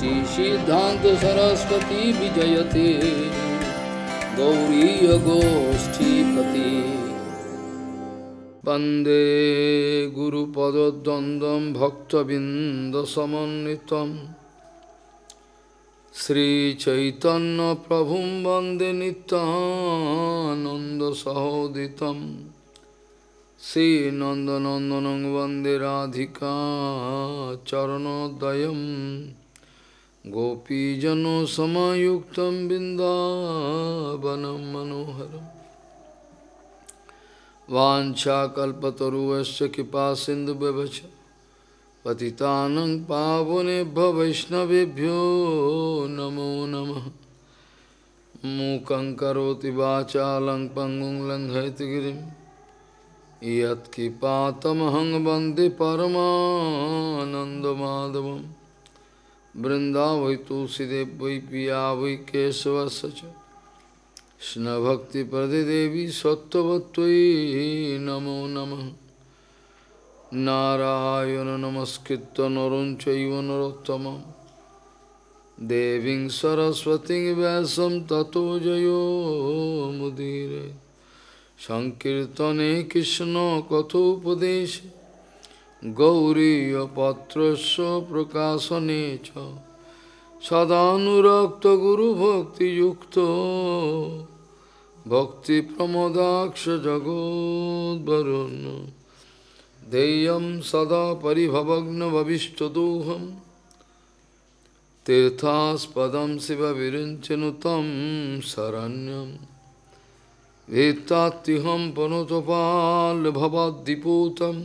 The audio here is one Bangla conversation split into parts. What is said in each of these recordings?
শ্রী সিদ্ধান্ত সরস্বতী বিজয়তে গৌরী গোষ্ঠীপতি বন্দে গুরুপদ্বন্দ্বম ভক্তবৃন্দসমন্বিত শ্রীচৈতন্য প্রভু বন্দে নিত্যানন্দসহোদিত শ্রীনন্দনন্দন বন্দে রাধিকা চরণোদয় गोपीजनो समायुक्तं बिन्दावनं मनोहरम् वाञ्छाकल्पतरुवश्च कृपासिन्धुव्यवच पति पावनेभ्य वैष्णवभ्यो नमो नम मूकं करोति वाचालं पङ्गुं लङ्घयति गिरिं यत्किपातमहं बंदी परमाधव Vrindavai vai Tulsidev vai Piya vai Kesava Sacha Shna Bhakti Prade Devi Sattvatvai Namo Namah Narayana Namaskritta Naruncaiva Narottamam Deving Saraswati Vyasam Tato Jayo Mudire Sankirtane Krishna Kathopadeshe গৌরীপত্রস্য প্রকাশনে চ গুরু ভক্তিযুক্ত ভক্তি প্রমোদাক্ষ জগদ্বরুণ দেয়ম সদা পরিভবগ্ন পরিভবগ্নভবিষ্টদোহম তীর্থাস্পদম শিব বিরঞ্চনুতম শরণ্যম ভিত্তাহম পনতপাল ভবদ্দীপূতম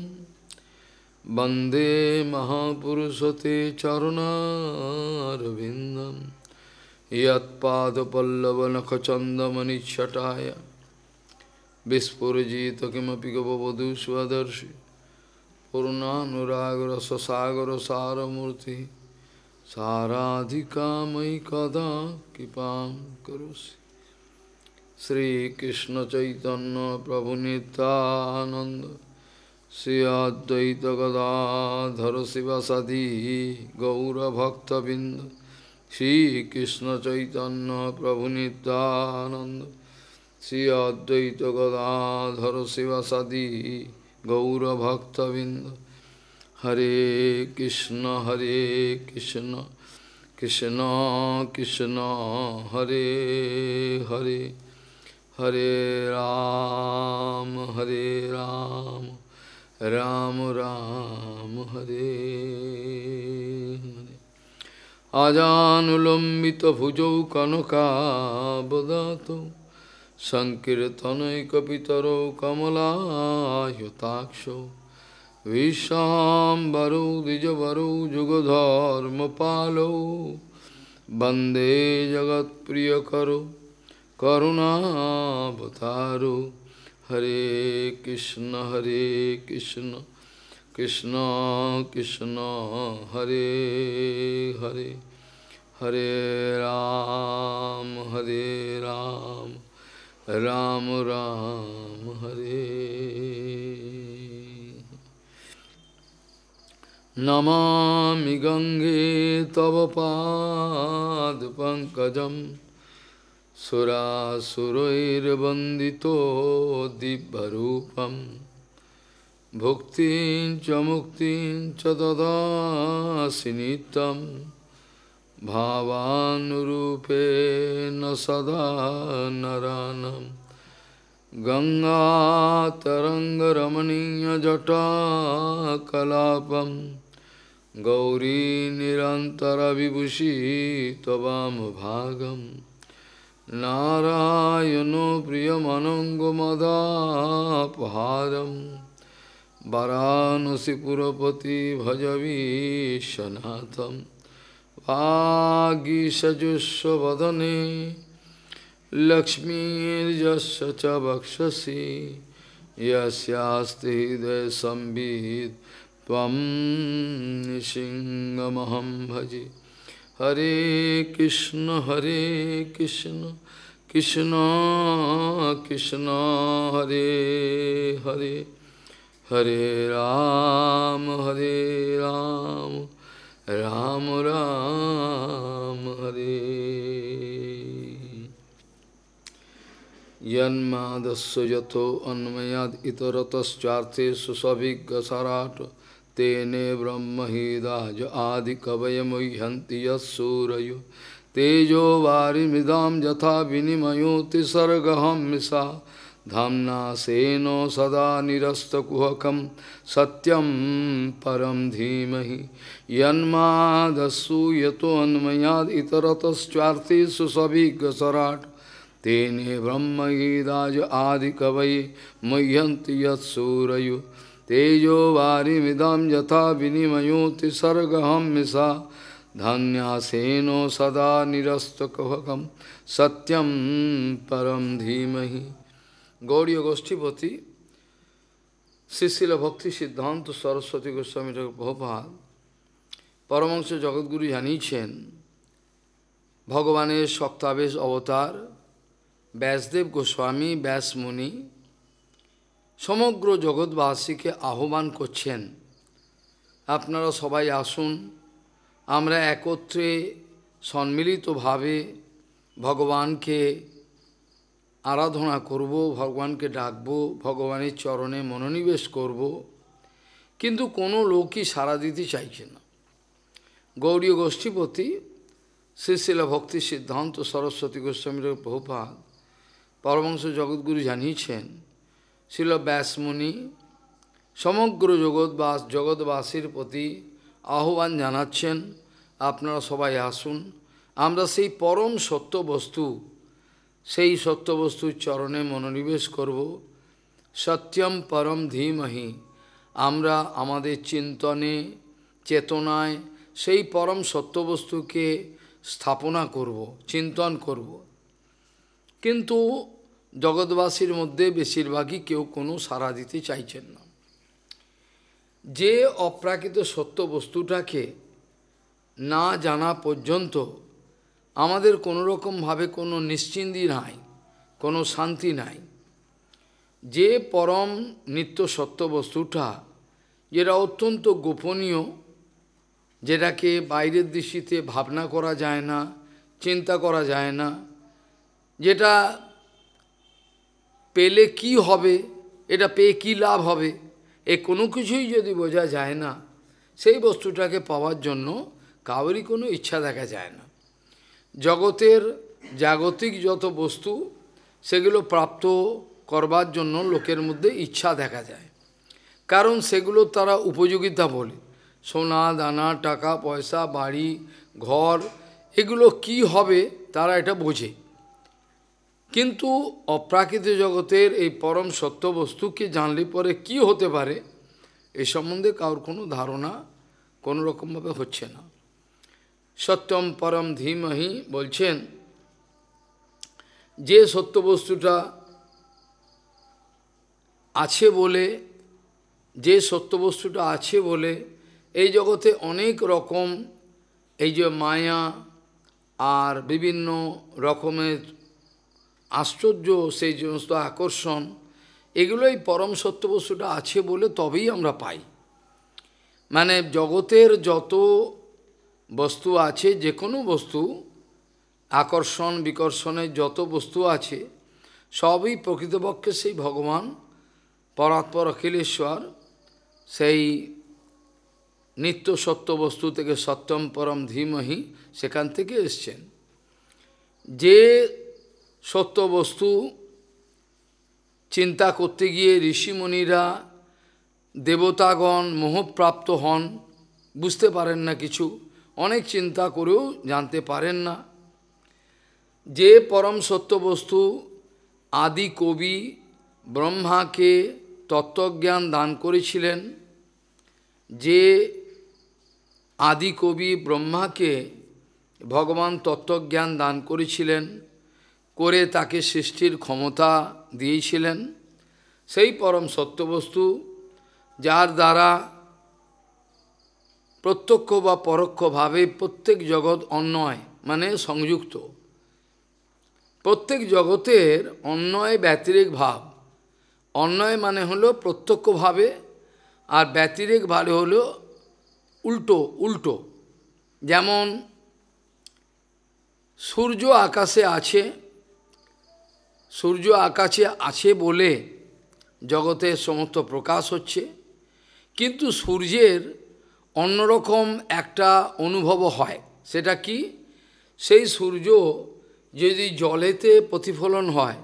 বন্দে মহাপুরুষতে চরণারবিন্দম ইয়ৎপাদপল্লবনখচন্দমনিচ্ছটায় বিস্ফুরজিত কিমপি গবধূ স্বদর্শি पूर्णानुरागरससागरसारमूर्ति साराधिका मयि कदा कृपां करोषि श्रीकृष्णचैतन्यप्रभुनितानन्द Sri Advaita Gadadhara Sivasadi Gaura Bhakta Bindu Sri Krishna Chaitanya Prabhu Nityananda Sri Advaita Gadadhara Sivasadi Gaura Bhakta Bindu Hare Krishna Hare Krishna Krishna Krishna Hare Hare Hare Ram Hare Ram, Hare Ram Ram Ram हरे अजानुलम्बितभुजौ कनकावदातौ सङ्कीर्तनैकपितरौ कमलायुताक्षौ विश्वाम्बरौ द्विजवरौ जुगधर्मपालौ वन्दे जगत्प्रियकरो करुणावतारो Hare Krishna, Hare Krishna, Krishna Krishna, Hare Hare, Hare Ram, Hare Ram, Ram Ram, Hare. Namami Gange Tava Pad Pankajam सुरासुरैर्वन्दितो दिव्यरूपं भुक्तिं च मुक्तिं च ददासि नित्यं भावानुरूपेण सदा नरानं गङ्गातरङ्गरमणीयजटाकलापं गौरी निरन्तरविभूषि त्ववामभागम् नारायणो प्रियमनङ्गमदापहारं वरानसिपुरपति भजवीशनाथं वागीषजुष्वदने लक्ष्मीर्यस्य च वक्षसि यस्यास्ति हृदयसंवित् त्वं निसिंहमहं भजे हरे कृष्ण हरे Krishna Krishna, Krishna, Hare Hare, Hare Ram, Hare Ram, Ram Ram, Hare. Yanmadasya jato anmayad itaratas charte susavik gasarata tene brahmahida ja adi kavayam vihanti yasurayo तेजो वारिमृदाम यथा विनिमयो तिसर्गहम मिशा धाम्ना सेनो सदा निरस्तकुहकं सत्यं परं धीमहि यन्मादसूयतोऽन्मयाद् इतरतश्चार्थिषु सभिगसराट् तेने आदि आदिकवै मह्यन्ति यूरयु तेजो वारिमिदं यथा विनिमयोति सर्गहं मिशा সদা নিরস্ত निरस्तकभकम সত্যম পরম ধীমহি গৌরীয় গোষ্ঠীপতি শিশিল ভক্তি সিদ্ধান্ত সরস্বতী গোস্বামী ভোপাল পরমংস জগৎগুরু জানিয়েছেন ভগবানের শক্তাবেশ অবতার ব্যাসদেব গোস্বামী ব্যাসমুনি সমগ্র জগৎবাসীকে আহ্বান করছেন আপনারা সবাই আসুন আমরা একত্রে সম্মিলিতভাবে ভগবানকে আরাধনা করব ভগবানকে ডাকব ভগবানের চরণে মনোনিবেশ করব কিন্তু কোনো লোকই সারা দিতে চাইছে না গৌরীয় গোষ্ঠীপতি শ্রীশিলা ভক্তি সিদ্ধান্ত সরস্বতী গোস্বামীর বহুপাল পরমংস জগৎগুরু জানিয়েছেন শিল ব্যাসমণি সমগ্র জগৎবাস জগৎবাসীর প্রতি আহ্বান জানাচ্ছেন আপনারা সবাই আসুন আমরা সেই পরম সত্য বস্তু সেই সত্য বস্তুর চরণে মনোনিবেশ করব সত্যম পরম ধীমহি আমরা আমাদের চিন্তনে চেতনায় সেই পরম সত্য বস্তুকে স্থাপনা করব চিন্তন করব কিন্তু জগৎবাসীর মধ্যে বেশিরভাগই কেউ কোনো সাড়া দিতে চাইছেন না যে অপ্রাকৃত সত্য বস্তুটাকে না জানা পর্যন্ত আমাদের কোনো রকমভাবে কোনো নিশ্চিন্তি নাই কোনো শান্তি নাই যে পরম নিত্য সত্য বস্তুটা যেটা অত্যন্ত গোপনীয় যেটাকে বাইরের দৃষ্টিতে ভাবনা করা যায় না চিন্তা করা যায় না যেটা পেলে কি হবে এটা পেয়ে কী লাভ হবে এ কোনো কিছুই যদি বোঝা যায় না সেই বস্তুটাকে পাওয়ার জন্য কাউরই কোনো ইচ্ছা দেখা যায় না জগতের জাগতিক যত বস্তু সেগুলো প্রাপ্ত করবার জন্য লোকের মধ্যে ইচ্ছা দেখা যায় কারণ সেগুলো তারা উপযোগিতা বলে সোনা দানা টাকা পয়সা বাড়ি ঘর এগুলো কি হবে তারা এটা বোঝে কিন্তু অপ্রাকৃত জগতের এই পরম সত্য বস্তুকে জানলে পরে কি হতে পারে এ সম্বন্ধে কারোর কোনো ধারণা কোনো রকমভাবে হচ্ছে না সত্যম পরম ধীমহি বলছেন যে সত্য বস্তুটা আছে বলে যে সত্য বস্তুটা আছে বলে এই জগতে অনেক রকম এই যে মায়া আর বিভিন্ন রকমের আশ্চর্য সেই সমস্ত আকর্ষণ এগুলোই পরম সত্যবস্তুটা আছে বলে তবেই আমরা পাই মানে জগতের যত বস্তু আছে যে কোনো বস্তু আকর্ষণ বিকর্ষণের যত বস্তু আছে সবই প্রকৃতপক্ষে সেই ভগবান পরাৎপর অখিলেশ্বর সেই নিত্য সত্য বস্তু থেকে সত্যম পরম ধীমহি সেখান থেকে এসছেন যে সত্য বস্তু চিন্তা করতে গিয়ে ঋষিমুনিরা দেবতাগণ মোহপ্রাপ্ত হন বুঝতে পারেন না কিছু অনেক চিন্তা করেও জানতে পারেন না যে পরম সত্য বস্তু আদি কবি ব্রহ্মাকে তত্ত্বজ্ঞান দান করেছিলেন যে আদি কবি ব্রহ্মাকে ভগবান তত্ত্বজ্ঞান দান করেছিলেন করে তাকে সৃষ্টির ক্ষমতা দিয়েছিলেন সেই পরম সত্যবস্তু যার দ্বারা প্রত্যক্ষ বা পরোক্ষভাবে প্রত্যেক জগৎ অন্যয় মানে সংযুক্ত প্রত্যেক জগতের অন্যয় ব্যতিরেক ভাব অন্যয় মানে হলো প্রত্যক্ষভাবে আর ব্যতিরেক ভাবে হলো উল্টো উল্টো যেমন সূর্য আকাশে আছে সূর্য আকাশে আছে বলে জগতের সমস্ত প্রকাশ হচ্ছে কিন্তু সূর্যের অন্যরকম একটা অনুভব হয় সেটা কি সেই সূর্য যদি জলেতে প্রতিফলন হয়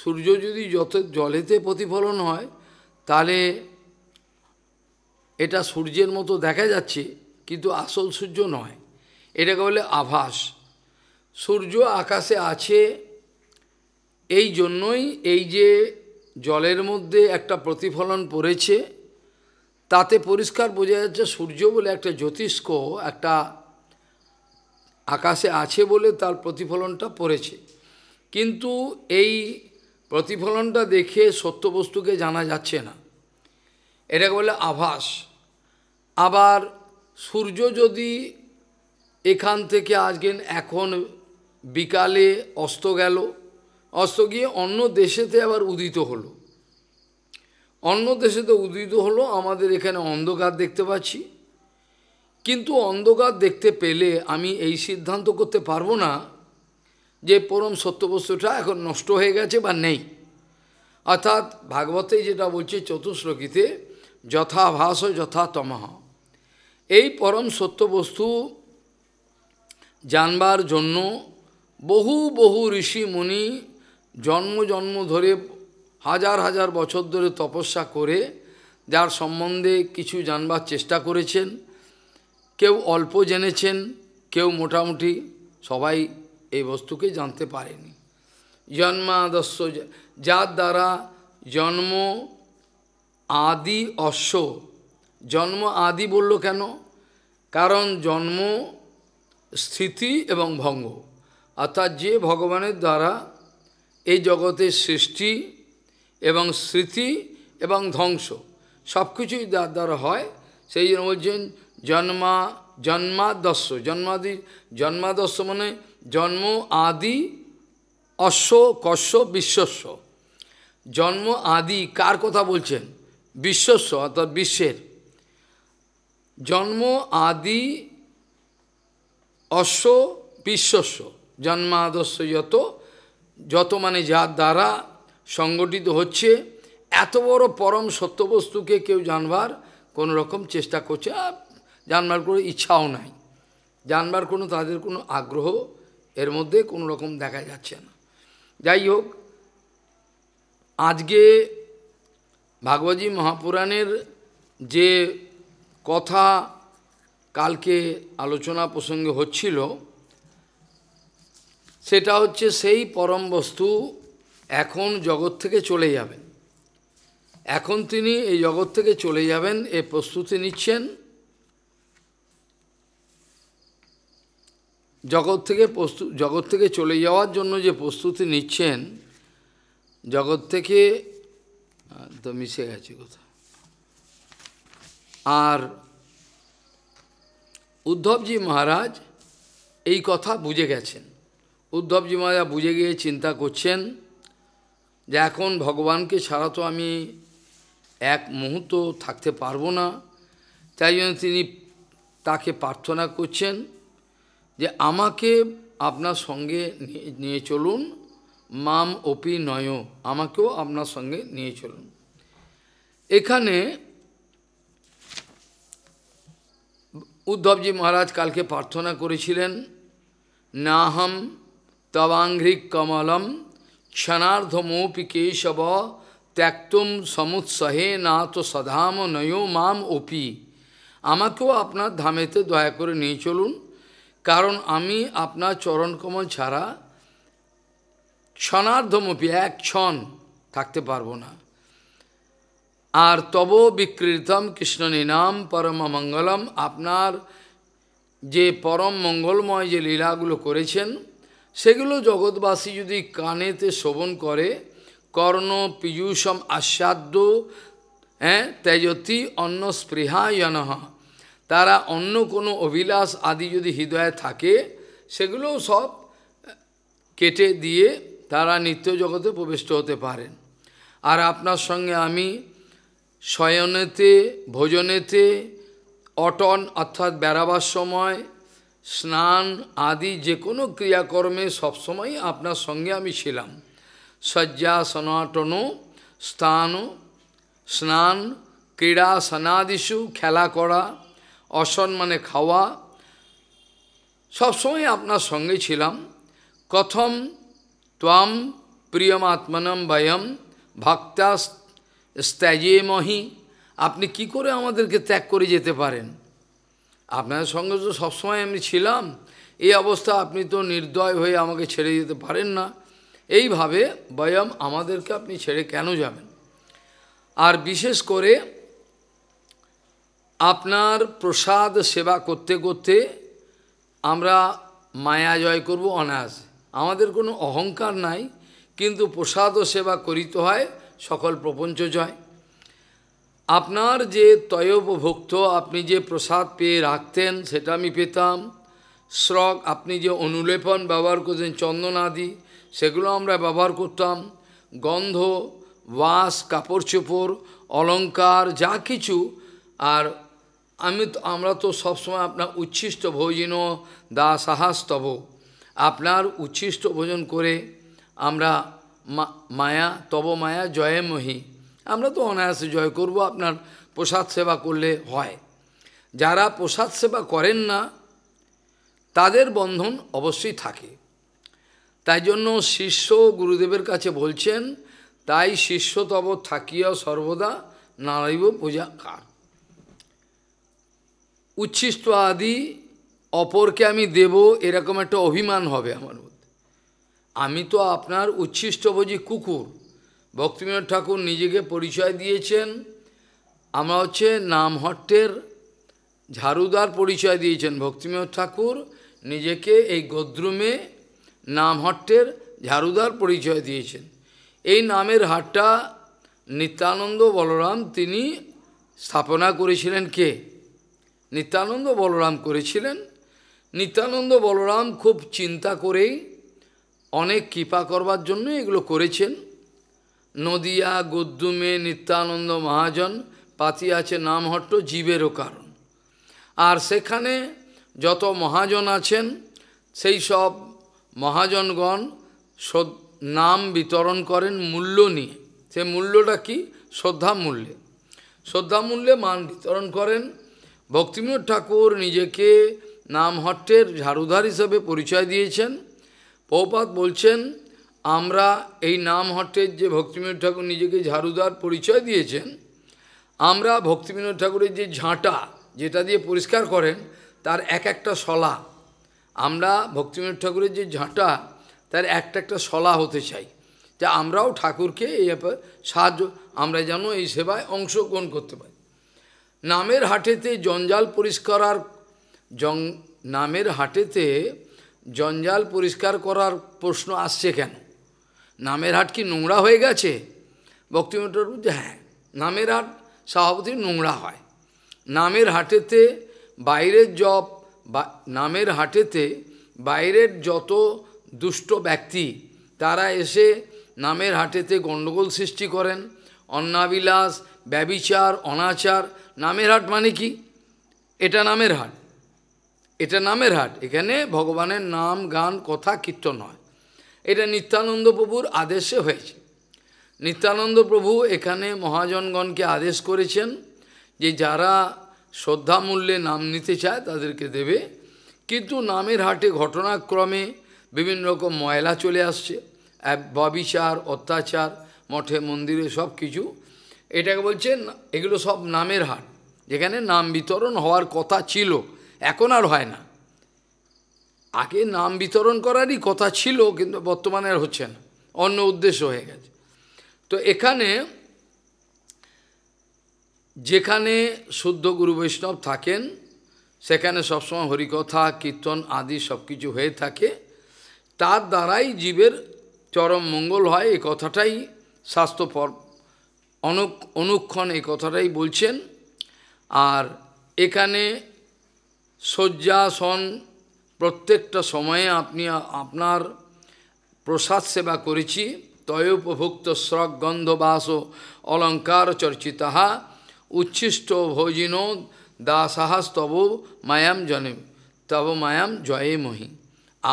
সূর্য যদি যত জলেতে প্রতিফলন হয় তাহলে এটা সূর্যের মতো দেখা যাচ্ছে কিন্তু আসল সূর্য নয় এটাকে বলে আভাস সূর্য আকাশে আছে এই জন্যই এই যে জলের মধ্যে একটা প্রতিফলন পড়েছে তাতে পরিষ্কার বোঝা যাচ্ছে সূর্য বলে একটা জ্যোতিষ্ক একটা আকাশে আছে বলে তার প্রতিফলনটা পড়েছে কিন্তু এই প্রতিফলনটা দেখে সত্য বস্তুকে জানা যাচ্ছে না এটাকে বলে আভাস আবার সূর্য যদি এখান থেকে আজকে এখন বিকালে অস্ত গেল অস্ত গিয়ে অন্য দেশেতে আবার উদিত হলো অন্য দেশে তো উদিত হলো আমাদের এখানে অন্ধকার দেখতে পাচ্ছি কিন্তু অন্ধকার দেখতে পেলে আমি এই সিদ্ধান্ত করতে পারবো না যে পরম সত্যবস্তুটা এখন নষ্ট হয়ে গেছে বা নেই অর্থাৎ ভাগবতে যেটা বলছে চতুশ্লোকীতে যথাভাস যথাতমহ এই পরম সত্যবস্তু জানবার জন্য বহু বহু ঋষি মুনি জন্ম জন্ম ধরে হাজার হাজার বছর ধরে তপস্যা করে যার সম্বন্ধে কিছু জানবার চেষ্টা করেছেন কেউ অল্প জেনেছেন কেউ মোটামুটি সবাই এই বস্তুকে জানতে পারেনি জন্মাদস্য যার দ্বারা জন্ম আদি অশ্ব জন্ম আদি বলল কেন কারণ জন্ম স্থিতি এবং ভঙ্গ অর্থাৎ যে ভগবানের দ্বারা এই জগতের সৃষ্টি এবং স্মৃতি এবং ধ্বংস সব কিছুই যার দ্বারা হয় সেই জন্য বলছেন জন্মা জন্মাদস্য জন্মাদি জন্মাদস্য মানে জন্ম আদি অশ্ব কশ্য বিশ্বস্ব জন্ম আদি কার কথা বলছেন বিশ্বস্ব অর্থাৎ বিশ্বের জন্ম আদি অশ্ব বিশ্বস্ব জন্মাদস্য যত যত মানে যার দ্বারা সংগঠিত হচ্ছে এত বড় পরম সত্যবস্তুকে কেউ জানবার কোনো রকম চেষ্টা করছে আর জানবার কোনো ইচ্ছাও নাই জানবার কোনো তাদের কোনো আগ্রহ এর মধ্যে কোনো রকম দেখা যাচ্ছে না যাই হোক আজকে ভাগবতী মহাপুরাণের যে কথা কালকে আলোচনা প্রসঙ্গে হচ্ছিল সেটা হচ্ছে সেই পরম বস্তু এখন জগৎ থেকে চলে যাবেন এখন তিনি এই জগৎ থেকে চলে যাবেন এ প্রস্তুতি নিচ্ছেন জগৎ থেকে প্রস্তু জগৎ থেকে চলে যাওয়ার জন্য যে প্রস্তুতি নিচ্ছেন জগৎ থেকে তো মিশে গেছে কোথা আর উদ্ধবজি মহারাজ এই কথা বুঝে গেছেন উদ্ধবজি মহারাজা বুঝে গিয়ে চিন্তা করছেন যে এখন ভগবানকে ছাড়া তো আমি এক মুহূর্ত থাকতে পারবো না তাই জন্য তিনি তাকে প্রার্থনা করছেন যে আমাকে আপনার সঙ্গে নিয়ে চলুন মাম অপি নয় আমাকেও আপনার সঙ্গে নিয়ে চলুন এখানে উদ্ধবজি মহারাজ কালকে প্রার্থনা করেছিলেন নাহম তবাঘ্রিক কমলম ক্ষণার্ধমোপি কেশব ত্যাক্তম সমুৎসহে না তো সধাম নয়ো মাম ওপি আমাকেও আপনার ধামেতে দয়া করে নিয়ে চলুন কারণ আমি আপনার চরণকমল ছাড়া ক্ষণার্ধমপি এক ক্ষণ থাকতে পারবো না আর তব বিকৃতম কৃষ্ণ নিনাম পরম মঙ্গলম আপনার যে পরম মঙ্গলময় যে লীলাগুলো করেছেন সেগুলো জগৎবাসী যদি কানেতে শোভন করে কর্ণ পীযূষম আশ্বাদ্য হ্যাঁ তেজতি অন্ন স্পৃহায়ন তারা অন্য কোনো অভিলাষ আদি যদি হৃদয়ে থাকে সেগুলোও সব কেটে দিয়ে তারা নিত্য জগতে প্রবিষ্ট হতে পারেন আর আপনার সঙ্গে আমি শয়নেতে ভোজনেতে অটন অর্থাৎ বেড়াবার সময় স্নান আদি যে কোনো ক্রিয়াকর্মে সবসময় আপনার সঙ্গে আমি ছিলাম শয্যা সনাটন স্থান স্নান ক্রীড়া সনাদিষু খেলা করা অসন মানে খাওয়া সবসময় আপনার সঙ্গে ছিলাম কথম ত্বাম প্রিয়মাত্মনম ভয়ম ভক্তা মহি আপনি কি করে আমাদেরকে ত্যাগ করে যেতে পারেন আপনার সঙ্গে তো সবসময় আমি ছিলাম এই অবস্থা আপনি তো নির্দয় হয়ে আমাকে ছেড়ে যেতে পারেন না এইভাবে বয়াম আমাদেরকে আপনি ছেড়ে কেন যাবেন আর বিশেষ করে আপনার প্রসাদ সেবা করতে করতে আমরা মায়া জয় করব অনায়াস আমাদের কোনো অহংকার নাই কিন্তু প্রসাদ ও সেবা করিতে হয় সকল প্রপঞ্চ জয় আপনার যে তয়োপভুক্ত আপনি যে প্রসাদ পেয়ে রাখতেন সেটা আমি পেতাম শ্রক আপনি যে অনুলেপন ব্যবহার করতেন চন্দন আদি সেগুলো আমরা ব্যবহার করতাম গন্ধ বাস কাপড় চোপড় অলঙ্কার যা কিছু আর আমি আমরা তো সবসময় আপনার উচ্ছিষ্ট ভোজন তব আপনার উচ্ছিষ্ট ভোজন করে আমরা মায়া তব মায়া জয়মহী আমরা তো অনায়াসে জয় করব আপনার প্রসাদ সেবা করলে হয় যারা প্রসাদ সেবা করেন না তাদের বন্ধন অবশ্যই থাকে তাই জন্য শিষ্য গুরুদেবের কাছে বলছেন তাই শিষ্য তব থাকিয়া সর্বদা নারাইব পূজা কার উচ্ছিষ্ট আদি অপরকে আমি দেব এরকম একটা অভিমান হবে আমার মধ্যে আমি তো আপনার উচ্ছিষ্ট বুঝি কুকুর ভক্তিমেয় ঠাকুর নিজেকে পরিচয় দিয়েছেন আমরা হচ্ছে নামহট্টের ঝাড়ুদার পরিচয় দিয়েছেন ভক্তিমেয় ঠাকুর নিজেকে এই গদ্রুমে নামহট্টের ঝাড়ুদার পরিচয় দিয়েছেন এই নামের হাটটা নিত্যানন্দ বলরাম তিনি স্থাপনা করেছিলেন কে নিত্যানন্দ বলরাম করেছিলেন নিত্যানন্দ বলরাম খুব চিন্তা করেই অনেক কৃপা করবার জন্য এগুলো করেছেন নদিয়া গদ্যুমে নিত্যানন্দ মহাজন পাতি আছে নামহট্ট জীবেরও কারণ আর সেখানে যত মহাজন আছেন সেই সব মহাজনগণ নাম বিতরণ করেন মূল্য নিয়ে সে মূল্যটা কি শ্রদ্ধা মূল্যে শ্রদ্ধা মূল্যে মান বিতরণ করেন ভক্তিমোদ ঠাকুর নিজেকে নামহট্টের ঝাড়ুধার হিসেবে পরিচয় দিয়েছেন পৌপাত বলছেন আমরা এই নাম হটের যে ভক্তিবিনোদ ঠাকুর নিজেকে ঝাড়ুদার পরিচয় দিয়েছেন আমরা ভক্তিবিনোদ ঠাকুরের যে ঝাঁটা যেটা দিয়ে পরিষ্কার করেন তার এক একটা শলা আমরা ভক্তিবিনোদ ঠাকুরের যে ঝাঁটা তার একটা একটা শলা হতে চাই যে আমরাও ঠাকুরকে এই সাহায্য আমরা যেন এই সেবায় অংশগ্রহণ করতে পারি নামের হাটেতে জঞ্জাল পরিষ্কার জং নামের হাটেতে জঞ্জাল পরিষ্কার করার প্রশ্ন আসছে কেন নামের হাট কি নোংরা হয়ে গেছে ভক্তিমঠর হ্যাঁ নামের হাট সভাপতি নোংরা হয় নামের হাটেতে বাইরের জব নামের হাটেতে বাইরের যত দুষ্ট ব্যক্তি তারা এসে নামের হাটেতে গণ্ডগোল সৃষ্টি করেন অন্নাবিলাস ব্যবিচার অনাচার নামের হাট মানে কি এটা নামের হাট এটা নামের হাট এখানে ভগবানের নাম গান কথা কীর্তন হয় এটা নিত্যানন্দ প্রভুর আদেশে হয়েছে নিত্যানন্দ প্রভু এখানে মহাজনগণকে আদেশ করেছেন যে যারা শ্রদ্ধা মূল্যে নাম নিতে চায় তাদেরকে দেবে কিন্তু নামের হাটে ঘটনাক্রমে বিভিন্ন রকম ময়লা চলে আসছে বাবিচার অত্যাচার মঠে মন্দিরে সব কিছু এটাকে বলছে এগুলো সব নামের হাট যেখানে নাম বিতরণ হওয়ার কথা ছিল এখন আর হয় না আগে নাম বিতরণ করারই কথা ছিল কিন্তু বর্তমানে আর হচ্ছে না অন্য উদ্দেশ্য হয়ে গেছে তো এখানে যেখানে শুদ্ধ গুরু বৈষ্ণব থাকেন সেখানে সবসময় হরিকথা কীর্তন আদি সব কিছু হয়ে থাকে তার দ্বারাই জীবের চরম মঙ্গল হয় এই কথাটাই স্বাস্থ্যপর অনুক অনুক্ষণ এই কথাটাই বলছেন আর এখানে শয্যাসন প্রত্যেকটা সময়ে আপনি আপনার প্রসাদ সেবা করেছি তয়োপভুক্ত স্রক গন্ধ বাস অলঙ্কার চর্চিতাহা উচ্ছিষ্ট ভোজিন তব মায়াম জনে তব মায়াম জয়ে মহি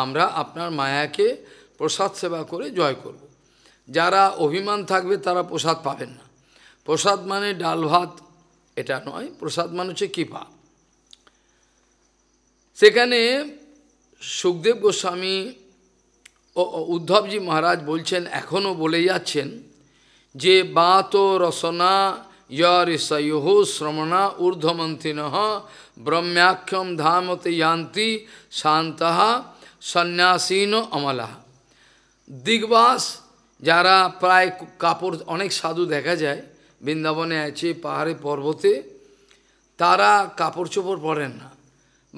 আমরা আপনার মায়াকে প্রসাদ সেবা করে জয় করব। যারা অভিমান থাকবে তারা প্রসাদ পাবেন না প্রসাদ মানে ডাল ভাত এটা নয় প্রসাদ মানে হচ্ছে কৃপা সেখানে সুখদেব গোস্বামী ও উদ্ধবজী মহারাজ বলছেন এখনও বলে যাচ্ছেন যে বাত রসনা ইয়ারিষয়ো শ্রমণা ঊর্ধ্বমন্থিন ব্রহ্মাক্ষম ধামতে ইয়ান্তি শান্তাহা সন্ন্যাসীন অমলা দিগবাস যারা প্রায় কাপড় অনেক সাধু দেখা যায় বৃন্দাবনে আছে পাহাড়ে পর্বতে তারা কাপড় চোপড় পরেন না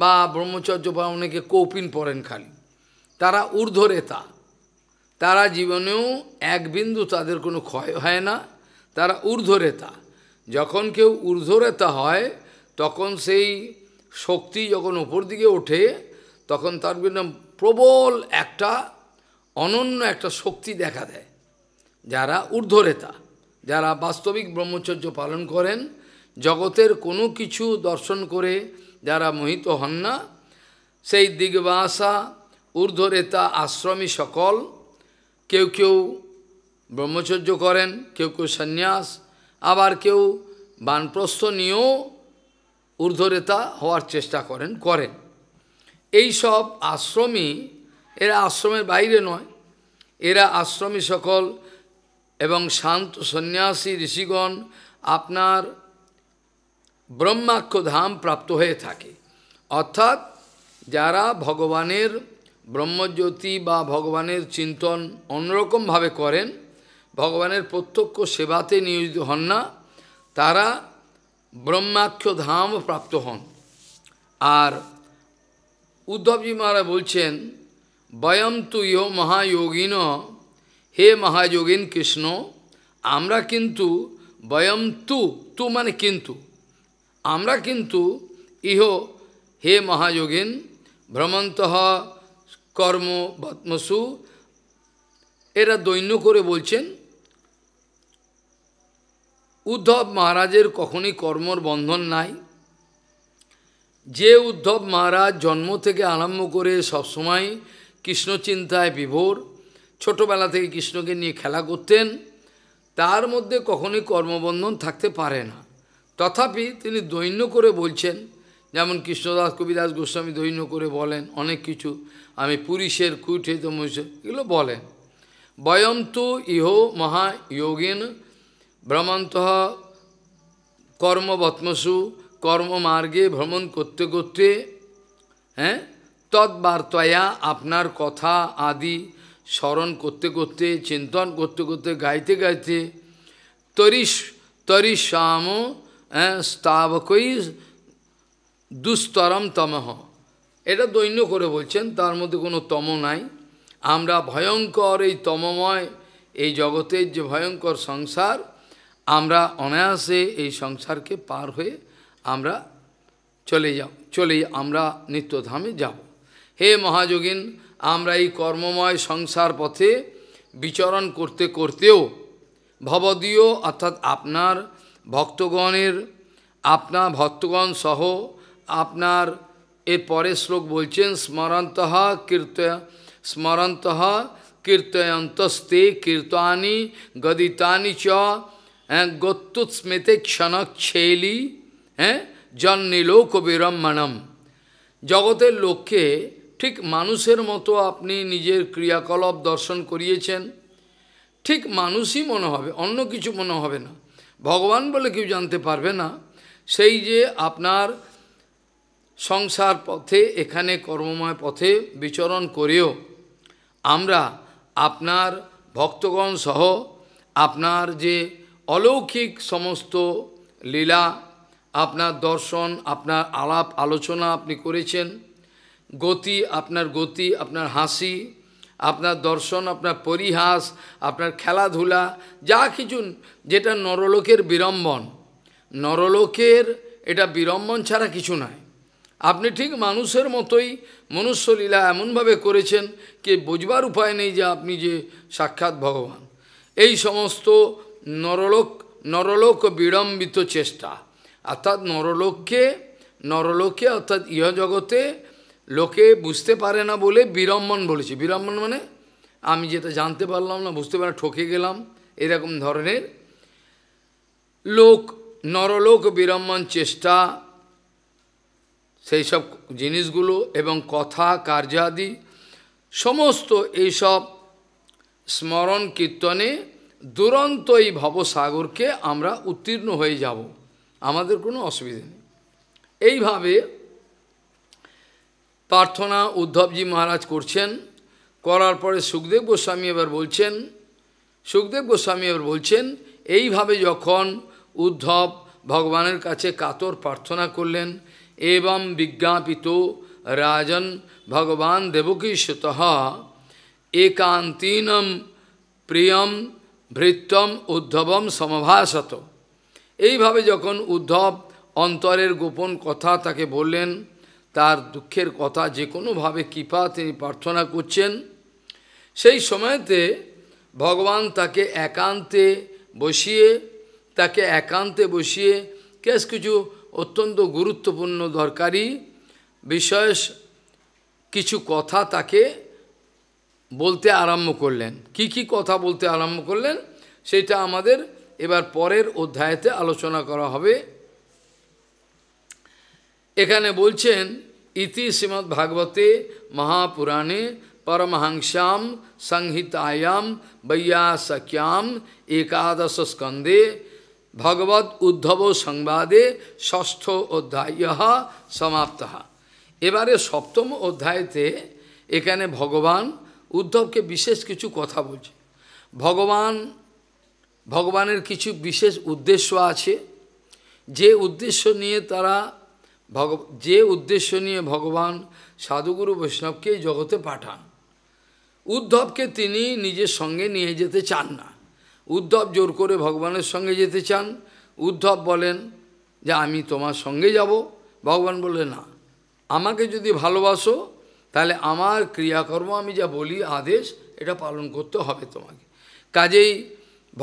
বা ব্রহ্মচর্য বা অনেকে কৌপিন পড়েন খালি তারা ঊর্ধ্বরেতা তারা জীবনেও এক বিন্দু তাদের কোনো ক্ষয় হয় না তারা ঊর্ধ্বরেতা যখন কেউ ঊর্ধ্বরেতা হয় তখন সেই শক্তি যখন ওপর দিকে ওঠে তখন তার প্রবল একটা অনন্য একটা শক্তি দেখা দেয় যারা ঊর্ধ্বরেতা যারা বাস্তবিক ব্রহ্মচর্য পালন করেন জগতের কোনো কিছু দর্শন করে যারা মোহিত হন না সেই দিগবাসা ঊর্ধ্বরেতা আশ্রমী সকল কেউ কেউ ব্রহ্মচর্য করেন কেউ কেউ সন্ন্যাস আবার কেউ বানপ্রস্থ নিয়েও ঊর্ধ্বরেতা হওয়ার চেষ্টা করেন করেন এই সব আশ্রমী এরা আশ্রমের বাইরে নয় এরা আশ্রমী সকল এবং শান্ত সন্ন্যাসী ঋষিগণ আপনার ব্রহ্মাক্ষ ধাম প্রাপ্ত হয়ে থাকে অর্থাৎ যারা ভগবানের ব্রহ্মজ্যোতি বা ভগবানের চিন্তন অন্যরকমভাবে করেন ভগবানের প্রত্যক্ষ সেবাতে নিয়োজিত হন না তারা ব্রহ্মাক্ষ ধাম প্রাপ্ত হন আর উদ্ধবজি মহারাজ বলছেন বয়ম তু ইহ মহাযোগিন হে মহাযোগিন কৃষ্ণ আমরা কিন্তু বয়ম তু তু মানে কিন্তু আমরা কিন্তু ইহ হে মহাযোগিন ভ্রমন্ত কর্ম বদমসু এরা দৈন্য করে বলছেন উদ্ধব মহারাজের কখনই কর্মর বন্ধন নাই যে উদ্ধব মহারাজ জন্ম থেকে আরম্ভ করে সবসময় কৃষ্ণচিন্তায় বিভোর ছোটবেলা থেকে কৃষ্ণকে নিয়ে খেলা করতেন তার মধ্যে কখনই কর্মবন্ধন থাকতে পারে না তথাপি তিনি দৈন্য করে বলছেন যেমন কৃষ্ণদাস কবিদাস গোস্বামী দৈন্য করে বলেন অনেক কিছু আমি পুরুষের কুঠে মহিষ এগুলো বলেন বয়ম তো ইহ মহায়োগেন ভ্রমন্ত কর্মবত্মসু কর্মমার্গে ভ্রমণ করতে করতে হ্যাঁ তৎবার্তয়া আপনার কথা আদি স্মরণ করতে করতে চিন্তন করতে করতে গাইতে গাইতে তরিস তরিশ্যাম স্তাবকই দুস্তরম তমহ এটা দৈন্য করে বলছেন তার মধ্যে কোনো তম নাই আমরা ভয়ঙ্কর এই তমময় এই জগতের যে ভয়ঙ্কর সংসার আমরা অনায়াসে এই সংসারকে পার হয়ে আমরা চলে যাব চলে আমরা নিত্যধামে যাব হে মহাযোগিন আমরা এই কর্মময় সংসার পথে বিচরণ করতে করতেও ভবদীয় অর্থাৎ আপনার ভক্তগণের আপনার ভক্তগণ সহ আপনার এর পরের শ্লোক বলছেন স্মরন্ত কীর্ত স্মরন্ত কীর্তয়ন্তস্তে কীর্তানি গদিতানি চ হ্যাঁ ক্ষণক ক্ষণক্ষেলি হ্যাঁ জন্নিলোক বিড়ম্বনম জগতের লোককে ঠিক মানুষের মতো আপনি নিজের ক্রিয়াকলাপ দর্শন করিয়েছেন ঠিক মানুষই মনে হবে অন্য কিছু মনে হবে না ভগবান বলে কেউ জানতে পারবে না সেই যে আপনার সংসার পথে এখানে কর্মময় পথে বিচরণ করেও আমরা আপনার ভক্তগণ সহ আপনার যে অলৌকিক সমস্ত লীলা আপনার দর্শন আপনার আলাপ আলোচনা আপনি করেছেন গতি আপনার গতি আপনার হাসি আপনার দর্শন আপনার পরিহাস আপনার খেলাধুলা যা কিছু যেটা নরলোকের বিড়ম্বন নরলোকের এটা বিড়ম্বন ছাড়া কিছু নয় আপনি ঠিক মানুষের মতোই মনুষ্যলীলা এমনভাবে করেছেন কে বোঝবার উপায় নেই যে আপনি যে সাক্ষাৎ ভগবান এই সমস্ত নরলোক নরলোক বিড়ম্বিত চেষ্টা অর্থাৎ নরলোককে নরলোকে অর্থাৎ ইহজগতে জগতে লোকে বুঝতে পারে না বলে বিড়ম্বন বলেছি বিড়ম্বন মানে আমি যেটা জানতে পারলাম না বুঝতে পারে ঠকে গেলাম এরকম ধরনের লোক নরলোক বিড়ম্বন চেষ্টা সেই সব জিনিসগুলো এবং কথা কার্যাদি সমস্ত এইসব স্মরণ কীর্তনে দুরন্ত এই ভবসাগরকে আমরা উত্তীর্ণ হয়ে যাব আমাদের কোনো অসুবিধে নেই এইভাবে প্রার্থনা উদ্ধবজি মহারাজ করছেন করার পরে সুখদেব গোস্বামী এবার বলছেন সুখদেব গোস্বামী এবার বলছেন এইভাবে যখন উদ্ধব ভগবানের কাছে কাতর প্রার্থনা করলেন এবং বিজ্ঞাপিত রাজন ভগবান দেবকীষত একান্তিনম প্রিয়ম ভৃত্যম উদ্ধবম সমভাসত এইভাবে যখন উদ্ধব অন্তরের গোপন কথা তাকে বললেন তার দুঃখের কথা যে কোনোভাবে কৃপা তিনি প্রার্থনা করছেন সেই সময়তে ভগবান তাকে একান্তে বসিয়ে তাকে একান্তে বসিয়ে কেস কিছু অত্যন্ত গুরুত্বপূর্ণ দরকারি বিশেষ কিছু কথা তাকে বলতে আরম্ভ করলেন কি কি কথা বলতে আরম্ভ করলেন সেটা আমাদের এবার পরের অধ্যায়তে আলোচনা করা হবে এখানে বলছেন ইতি শ্রীমদ্ভাগবতে মহাপুরাণে महापुराणे সংহিতায়াম संहितायाम একাদশ স্কন্দে ভগবৎ উদ্ধব সংবাদে ষষ্ঠ অধ্যায় সমাপ্ত এবারে সপ্তম অধ্যায়তে এখানে ভগবান উদ্ধবকে বিশেষ কিছু কথা বলছে ভগবান ভগবানের কিছু বিশেষ উদ্দেশ্য আছে যে উদ্দেশ্য নিয়ে তারা ভগ যে উদ্দেশ্য নিয়ে ভগবান সাধুগুরু বৈষ্ণবকে জগতে পাঠান উদ্ধবকে তিনি নিজের সঙ্গে নিয়ে যেতে চান না উদ্ধব জোর করে ভগবানের সঙ্গে যেতে চান উদ্ধব বলেন যে আমি তোমার সঙ্গে যাব ভগবান বলে না আমাকে যদি ভালোবাসো তাহলে আমার ক্রিয়াকর্ম আমি যা বলি আদেশ এটা পালন করতে হবে তোমাকে কাজেই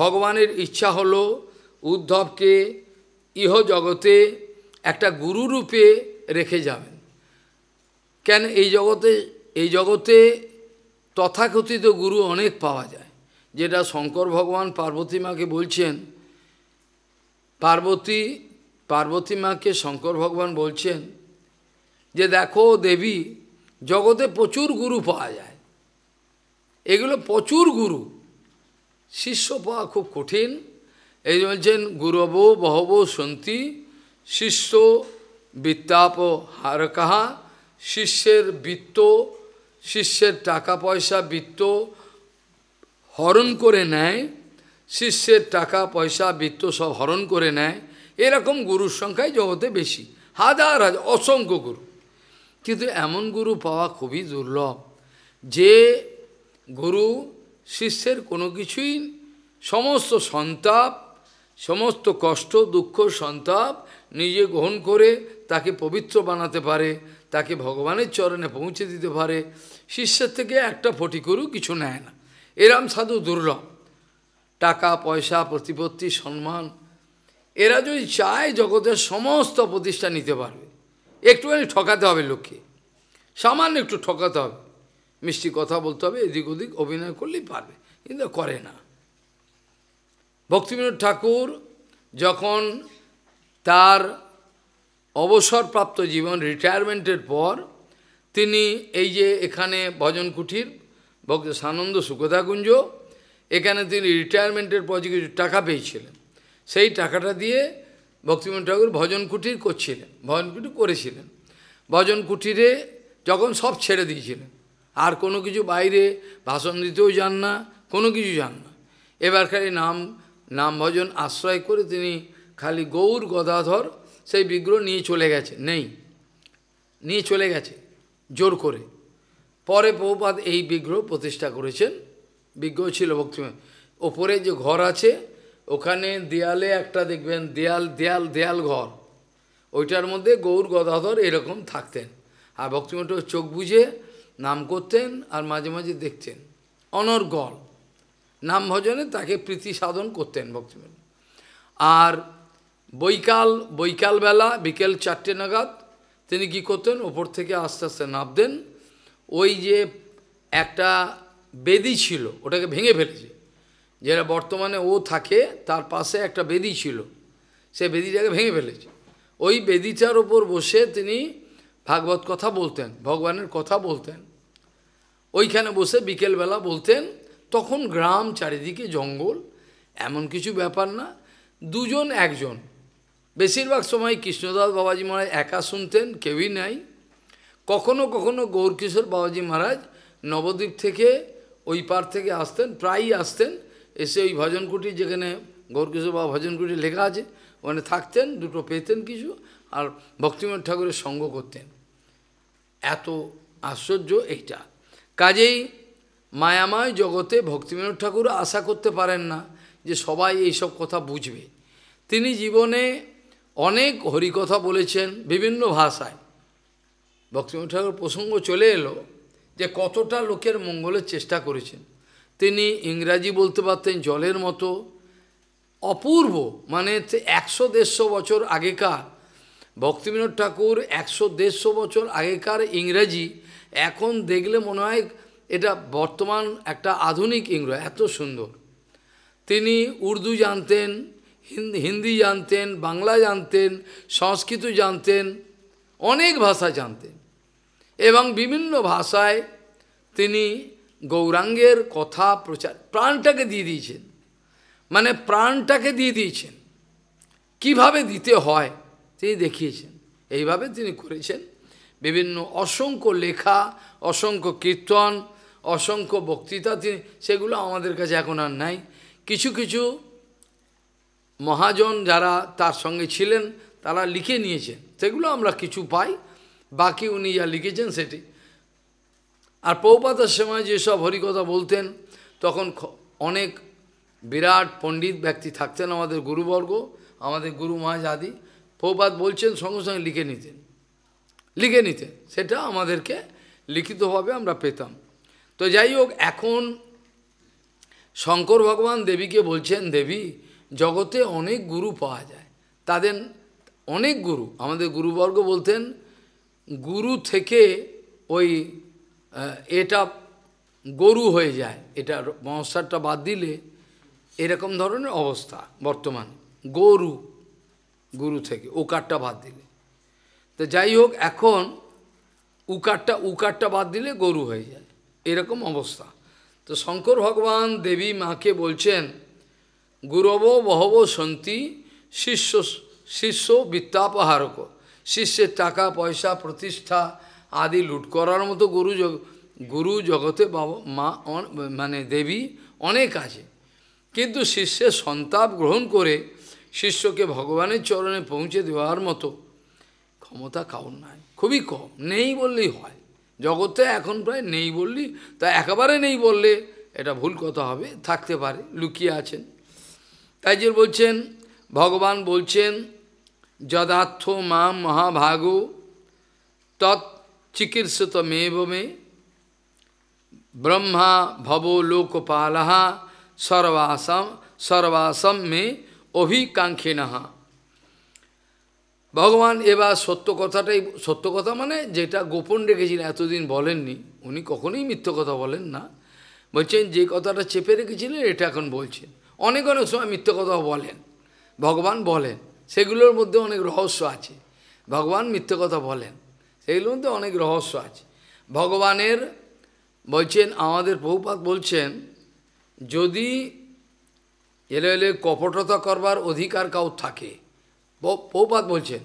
ভগবানের ইচ্ছা হলো উদ্ধবকে ইহ জগতে একটা গুরু রূপে রেখে যাবেন কেন এই জগতে এই জগতে তথাকথিত গুরু অনেক পাওয়া যায় যেটা শঙ্কর ভগবান পার্বতী মাকে বলছেন পার্বতী পার্বতী মাকে শঙ্কর ভগবান বলছেন যে দেখো দেবী জগতে প্রচুর গুরু পাওয়া যায় এগুলো প্রচুর গুরু শিষ্য পাওয়া খুব কঠিন এই বলছেন গুরব বহব সন্তী শিষ্য বৃত্তাপ হার কাহা শিষ্যের বৃত্ত শিষ্যের টাকা পয়সা বৃত্ত হরণ করে নেয় শিষ্যের টাকা পয়সা বৃত্ত সব হরণ করে নেয় এরকম গুরুর সংখ্যাই জগতে বেশি হাজার হাজার অসংখ্য গুরু কিন্তু এমন গুরু পাওয়া খুবই দুর্লভ যে গুরু শিষ্যের কোনো কিছুই সমস্ত সন্তাপ সমস্ত কষ্ট দুঃখ সন্তাপ নিজে গ্রহণ করে তাকে পবিত্র বানাতে পারে তাকে ভগবানের চরণে পৌঁছে দিতে পারে শিষ্যের থেকে একটা ফটিকরু কিছু নেয় না এরাম সাধু দুর্লভ টাকা পয়সা প্রতিপত্তি সম্মান এরা যদি চায় জগতের সমস্ত প্রতিষ্ঠা নিতে পারবে একটুখানি ঠকাতে হবে লোককে সামান্য একটু ঠকাতে হবে মিষ্টি কথা বলতে হবে এদিক ওদিক অভিনয় করলেই পারবে কিন্তু করে না ভক্তিবিনোদ ঠাকুর যখন তার অবসরপ্রাপ্ত জীবন রিটায়ারমেন্টের পর তিনি এই যে এখানে ভজন কুঠির ভক্ত সানন্দ সুকথাকুঞ্জ এখানে তিনি রিটায়ারমেন্টের পর যে কিছু টাকা পেয়েছিলেন সেই টাকাটা দিয়ে ভক্তিমোহন ঠাকুর ভজন কুঠির করছিলেন ভজন কুটির করেছিলেন ভজন কুটিরে যখন সব ছেড়ে দিয়েছিলেন আর কোনো কিছু বাইরে ভাষণ দিতেও যান না কোনো কিছু যান না এবার খালি নাম নাম ভজন আশ্রয় করে তিনি খালি গৌর গদাধর সেই বিগ্রহ নিয়ে চলে গেছে নেই নিয়ে চলে গেছে জোর করে পরে বহুপাত এই বিগ্রহ প্রতিষ্ঠা করেছেন বিগ্রহ ছিল ভক্তি ওপরে যে ঘর আছে ওখানে দেয়ালে একটা দেখবেন দেয়াল দেয়াল দেয়াল ঘর ওইটার মধ্যে গৌর গদাধর এরকম থাকতেন আর ভক্তিমঠ চোখ বুঝে নাম করতেন আর মাঝে মাঝে দেখতেন অনর্গল নাম ভজনে তাকে প্রীতি সাধন করতেন ভক্তিমঠ আর বৈকাল বৈকালবেলা বিকেল চারটে নাগাদ তিনি কি করতেন ওপর থেকে আস্তে আস্তে নামতেন ওই যে একটা বেদি ছিল ওটাকে ভেঙে ফেলেছে যেটা বর্তমানে ও থাকে তার পাশে একটা বেদি ছিল সে বেদিটাকে ভেঙে ফেলেছে ওই বেদিটার ওপর বসে তিনি ভাগবত কথা বলতেন ভগবানের কথা বলতেন ওইখানে বসে বিকেলবেলা বলতেন তখন গ্রাম চারিদিকে জঙ্গল এমন কিছু ব্যাপার না দুজন একজন বেশিরভাগ সময় কৃষ্ণদাস বাবাজি মহারাজ একা শুনতেন কেউই নাই কখনো কখনো গৌরকিশোর বাবাজি মহারাজ নবদ্বীপ থেকে ওই পার থেকে আসতেন প্রায়ই আসতেন এসে ওই ভজনকুটি যেখানে গৌরকিশোর বাবা ভজনকুটি লেখা আছে ওখানে থাকতেন দুটো পেতেন কিছু আর ভক্তিমন ঠাকুরের সঙ্গ করতেন এত আশ্চর্য এইটা কাজেই মায়াময় জগতে ভক্তিবিনোদ ঠাকুর আশা করতে পারেন না যে সবাই এইসব কথা বুঝবে তিনি জীবনে অনেক হরিকথা বলেছেন বিভিন্ন ভাষায় ভক্তিমণ ঠাকুর প্রসঙ্গ চলে এলো যে কতটা লোকের মঙ্গলের চেষ্টা করেছেন তিনি ইংরাজি বলতে পারতেন জলের মতো অপূর্ব মানে একশো দেড়শো বছর আগেকার ভক্তিবিনোদ ঠাকুর একশো দেড়শো বছর আগেকার ইংরাজি এখন দেখলে মনে হয় এটা বর্তমান একটা আধুনিক ইংরাজি এত সুন্দর তিনি উর্দু জানতেন হিন্দি জানতেন বাংলা জানতেন সংস্কৃত জানতেন অনেক ভাষা জানতেন এবং বিভিন্ন ভাষায় তিনি গৌরাঙ্গের কথা প্রচার প্রাণটাকে দিয়ে দিয়েছেন মানে প্রাণটাকে দিয়ে দিয়েছেন কিভাবে দিতে হয় তিনি দেখিয়েছেন এইভাবে তিনি করেছেন বিভিন্ন অসংখ্য লেখা অসংখ্য কীর্তন অসংখ্য বক্তৃতা তিনি সেগুলো আমাদের কাছে এখন আর নাই কিছু কিছু মহাজন যারা তার সঙ্গে ছিলেন তারা লিখে নিয়েছেন সেগুলো আমরা কিছু পাই বাকি উনি যা লিখেছেন সেটি আর পৌপাতার সময় যেসব হরিকথা বলতেন তখন অনেক বিরাট পণ্ডিত ব্যক্তি থাকতেন আমাদের গুরুবর্গ আমাদের গুরু মহাজাদি পৌপাত বলছেন সঙ্গে সঙ্গে লিখে নিতেন লিখে নিতেন সেটা আমাদেরকে লিখিতভাবে আমরা পেতাম তো যাই হোক এখন শঙ্কর ভগবান দেবীকে বলছেন দেবী জগতে অনেক গুরু পাওয়া যায় তাদের অনেক গুরু আমাদের গুরুবর্গ বলতেন গুরু থেকে ওই এটা গরু হয়ে যায় এটা মহাসারটা বাদ দিলে এরকম ধরনের অবস্থা বর্তমান গরু গুরু থেকে ওকারটা বাদ দিলে তো যাই হোক এখন উকারটা উকারটা বাদ দিলে গরু হয়ে যায় এরকম অবস্থা তো শঙ্কর ভগবান দেবী মাকে বলছেন গুরব বহব সন্তি শিষ্য শিষ্য বৃত্তাপহারক শিষ্যের টাকা পয়সা প্রতিষ্ঠা আদি লুট করার মতো গুরু গুরু জগতে বাবা মা মানে দেবী অনেক আছে কিন্তু শিষ্যের সন্তাপ গ্রহণ করে শিষ্যকে ভগবানের চরণে পৌঁছে দেওয়ার মতো ক্ষমতা কাউর নাই খুবই কম নেই বললেই হয় জগতে এখন প্রায় নেই বললি তা একেবারে নেই বললে এটা ভুল কথা হবে থাকতে পারে লুকিয়ে আছেন তাই বলছেন ভগবান বলছেন যদার্থ মা মহাভাগ তৎ চিকিৎসত মেবমে ব্রহ্মা ভব লোকপালহা সর্বাসম সর্বাসম মে অভিকাঙ্ক্ষিণাহা ভগবান এবার সত্য কথাটাই সত্য কথা মানে যেটা গোপন রেখেছিলেন এতদিন বলেননি উনি কখনোই মিথ্য কথা বলেন না বলছেন যে কথাটা চেপে রেখেছিলেন এটা এখন বলছেন অনেক অনেক সময় মিথ্যে কথাও বলেন ভগবান বলেন সেগুলোর মধ্যে অনেক রহস্য আছে ভগবান মিথ্যে কথা বলেন সেগুলোর মধ্যে অনেক রহস্য আছে ভগবানের বলছেন আমাদের বহুপাত বলছেন যদি এলে এলে কপটতা করবার অধিকার কাউ থাকে বহুপাত বলছেন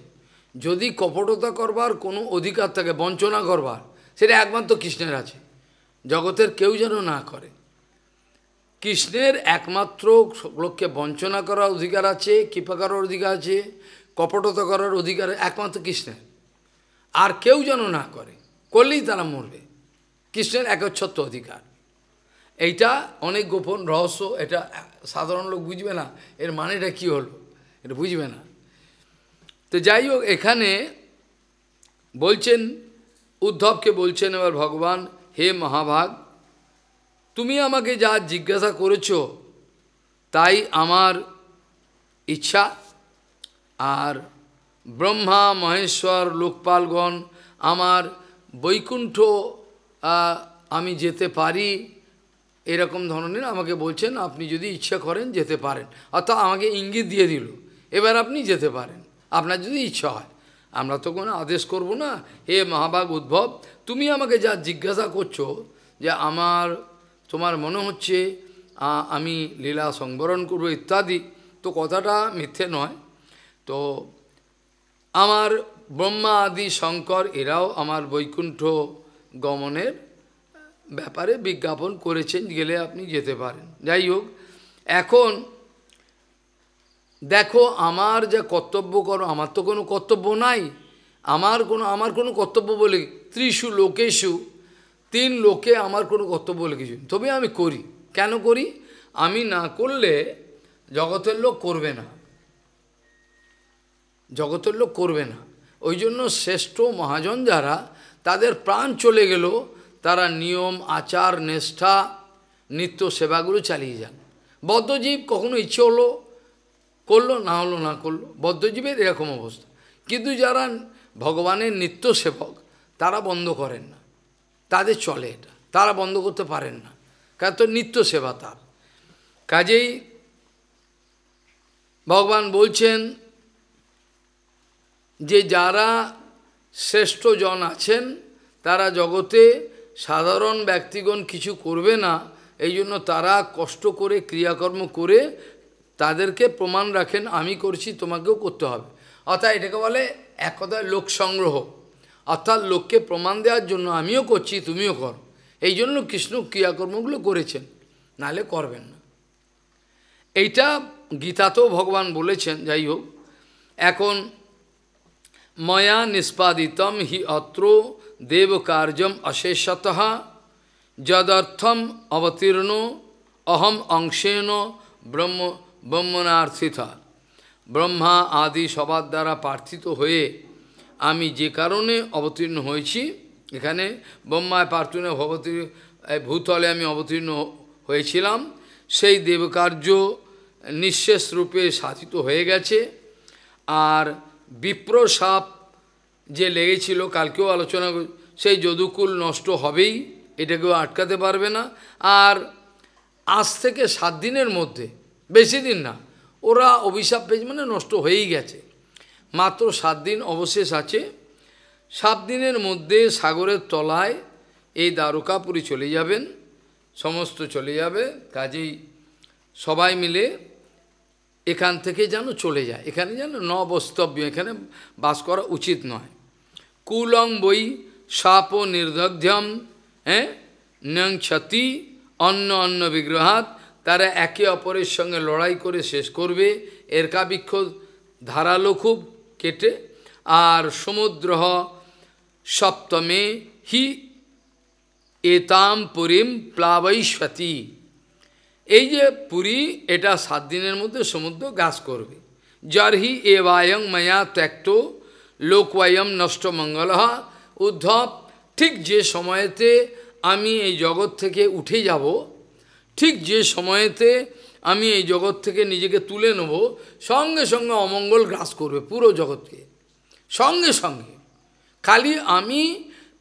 যদি কপটতা করবার কোনো অধিকার থাকে বঞ্চনা করবার সেটা একমাত্র কৃষ্ণের আছে জগতের কেউ যেন না করে কৃষ্ণের একমাত্র লোককে বঞ্চনা করার অধিকার আছে কৃপা করার অধিকার আছে কপটতা করার অধিকার একমাত্র কৃষ্ণের আর কেউ যেন না করে করলেই তারা মরবে কৃষ্ণের একচ্ছত্ব অধিকার এইটা অনেক গোপন রহস্য এটা সাধারণ লোক বুঝবে না এর মানেটা কি হলো এটা বুঝবে না তো যাই হোক এখানে বলছেন উদ্ধবকে বলছেন এবার ভগবান হে মহাভাগ তুমি আমাকে যা জিজ্ঞাসা করেছ তাই আমার ইচ্ছা আর ব্রহ্মা মহেশ্বর লোকপালগণ আমার বৈকুণ্ঠ আমি যেতে পারি এরকম ধরনের আমাকে বলছেন আপনি যদি ইচ্ছা করেন যেতে পারেন অর্থাৎ আমাকে ইঙ্গিত দিয়ে দিল এবার আপনি যেতে পারেন আপনার যদি ইচ্ছা হয় আমরা তো কোনো আদেশ করব না হে মহাবাগ উদ্ভব তুমি আমাকে যা জিজ্ঞাসা করছো যে আমার তোমার মনে হচ্ছে আমি লীলা সংবরণ করব ইত্যাদি তো কথাটা মিথ্যে নয় তো আমার ব্রহ্মা আদি শঙ্কর এরাও আমার বৈকুণ্ঠ গমনের ব্যাপারে বিজ্ঞাপন করেছেন গেলে আপনি যেতে পারেন যাই হোক এখন দেখো আমার যা কর্তব্য করো আমার তো কোনো কর্তব্য নাই আমার কোনো আমার কোনো কর্তব্য বলে ত্রিশু লোকেশু তিন লোকে আমার কোনো কর্তব্য বলে কিছু তবে আমি করি কেন করি আমি না করলে জগতের লোক করবে না জগতের লোক করবে না ওই জন্য শ্রেষ্ঠ মহাজন যারা তাদের প্রাণ চলে গেল তারা নিয়ম আচার নিষ্ঠা নিত্য সেবাগুলো চালিয়ে যান বদ্ধজীব কখনো ইচ্ছে হলো করলো না হলো না করলো বদ্ধজীবের এরকম অবস্থা কিন্তু যারা ভগবানের নিত্য সেবক তারা বন্ধ করেন না তাদের চলে এটা তারা বন্ধ করতে পারেন না কারণ তো নিত্য সেবা তার কাজেই ভগবান বলছেন যে যারা শ্রেষ্ঠ জন আছেন তারা জগতে সাধারণ ব্যক্তিগণ কিছু করবে না এই জন্য তারা কষ্ট করে ক্রিয়াকর্ম করে তাদেরকে প্রমাণ রাখেন আমি করছি তোমাকেও করতে হবে অর্থাৎ এটাকে বলে এক কথায় লোক সংগ্রহ অর্থাৎ লোককে প্রমাণ দেওয়ার জন্য আমিও করছি তুমিও কর এই জন্য কৃষ্ণ ক্রিয়াকর্মগুলো করেছেন নালে করবেন না এইটা গীতাতেও ভগবান বলেছেন যাই হোক এখন ময়া নিষ্পাদিতম হি অত্র দেবকার্যম অশেষত যদর্থম অবতীর্ণ অহম অংশেন ব্রহ্ম ব্রহ্মণার্থিতা ব্রহ্মা আদি সবার দ্বারা প্রার্থিত হয়ে আমি যে কারণে অবতীর্ণ হয়েছি এখানে ব্রহ্মায় পার্থনে ভবতী ভূতলে আমি অবতীর্ণ হয়েছিলাম সেই দেবকার্য নিঃশেষ রূপে সাধিত হয়ে গেছে আর বিপ্রসাপ যে লেগেছিল কালকেও আলোচনা সেই যদুকুল নষ্ট হবেই এটা কেউ আটকাতে পারবে না আর আজ থেকে সাত দিনের মধ্যে বেশি দিন না ওরা অভিশাপ পেয়েছে মানে নষ্ট হয়েই গেছে মাত্র সাত দিন অবশেষ আছে সাত দিনের মধ্যে সাগরের তলায় এই দ্বারকাপুরী চলে যাবেন সমস্ত চলে যাবে কাজেই সবাই মিলে এখান থেকে যেন চলে যায় এখানে যেন ন বস্তব্য এখানে বাস করা উচিত নয় কুলং বই সাপ নির্দগ্ধ্যম হ্যাঁ ন্যং ক্ষতি অন্য অন্য বিগ্রহাত তারা একে অপরের সঙ্গে লড়াই করে শেষ করবে এরকাবিক্ষ ধারালো খুব কেটে আর সমুদ্র সপ্তমে হি এতাম পুরীম প্লাবৈশ্বতী এই যে পুরী এটা সাত দিনের মধ্যে সমুদ্র গাছ করবে এ বায়ং মায়া ত্যাক্ত লোকওয়ম নষ্ট মঙ্গলহা উদ্ধব ঠিক যে সময়েতে আমি এই জগৎ থেকে উঠে যাব ঠিক যে সময়েতে আমি এই জগৎ থেকে নিজেকে তুলে নেব সঙ্গে সঙ্গে অমঙ্গল গ্রাস করবে পুরো জগৎকে সঙ্গে সঙ্গে খালি আমি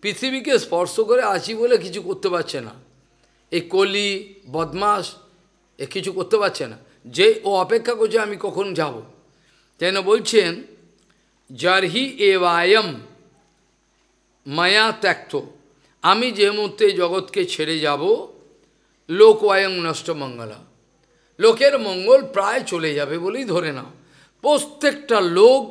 পৃথিবীকে স্পর্শ করে আছি বলে কিছু করতে পারছে না এই কলি বদমাস এ কিছু করতে পারছে না যে ও অপেক্ষা করছে আমি কখন যাব যেন বলছেন জারহি ওয়ায়ম মায়া ত্যাক্ত আমি যে মুহূর্তে জগৎকে ছেড়ে যাব লোকওয়ায়ং নষ্টমঙ্গলা লোকের মঙ্গল প্রায় চলে যাবে বলেই ধরে নাও প্রত্যেকটা লোক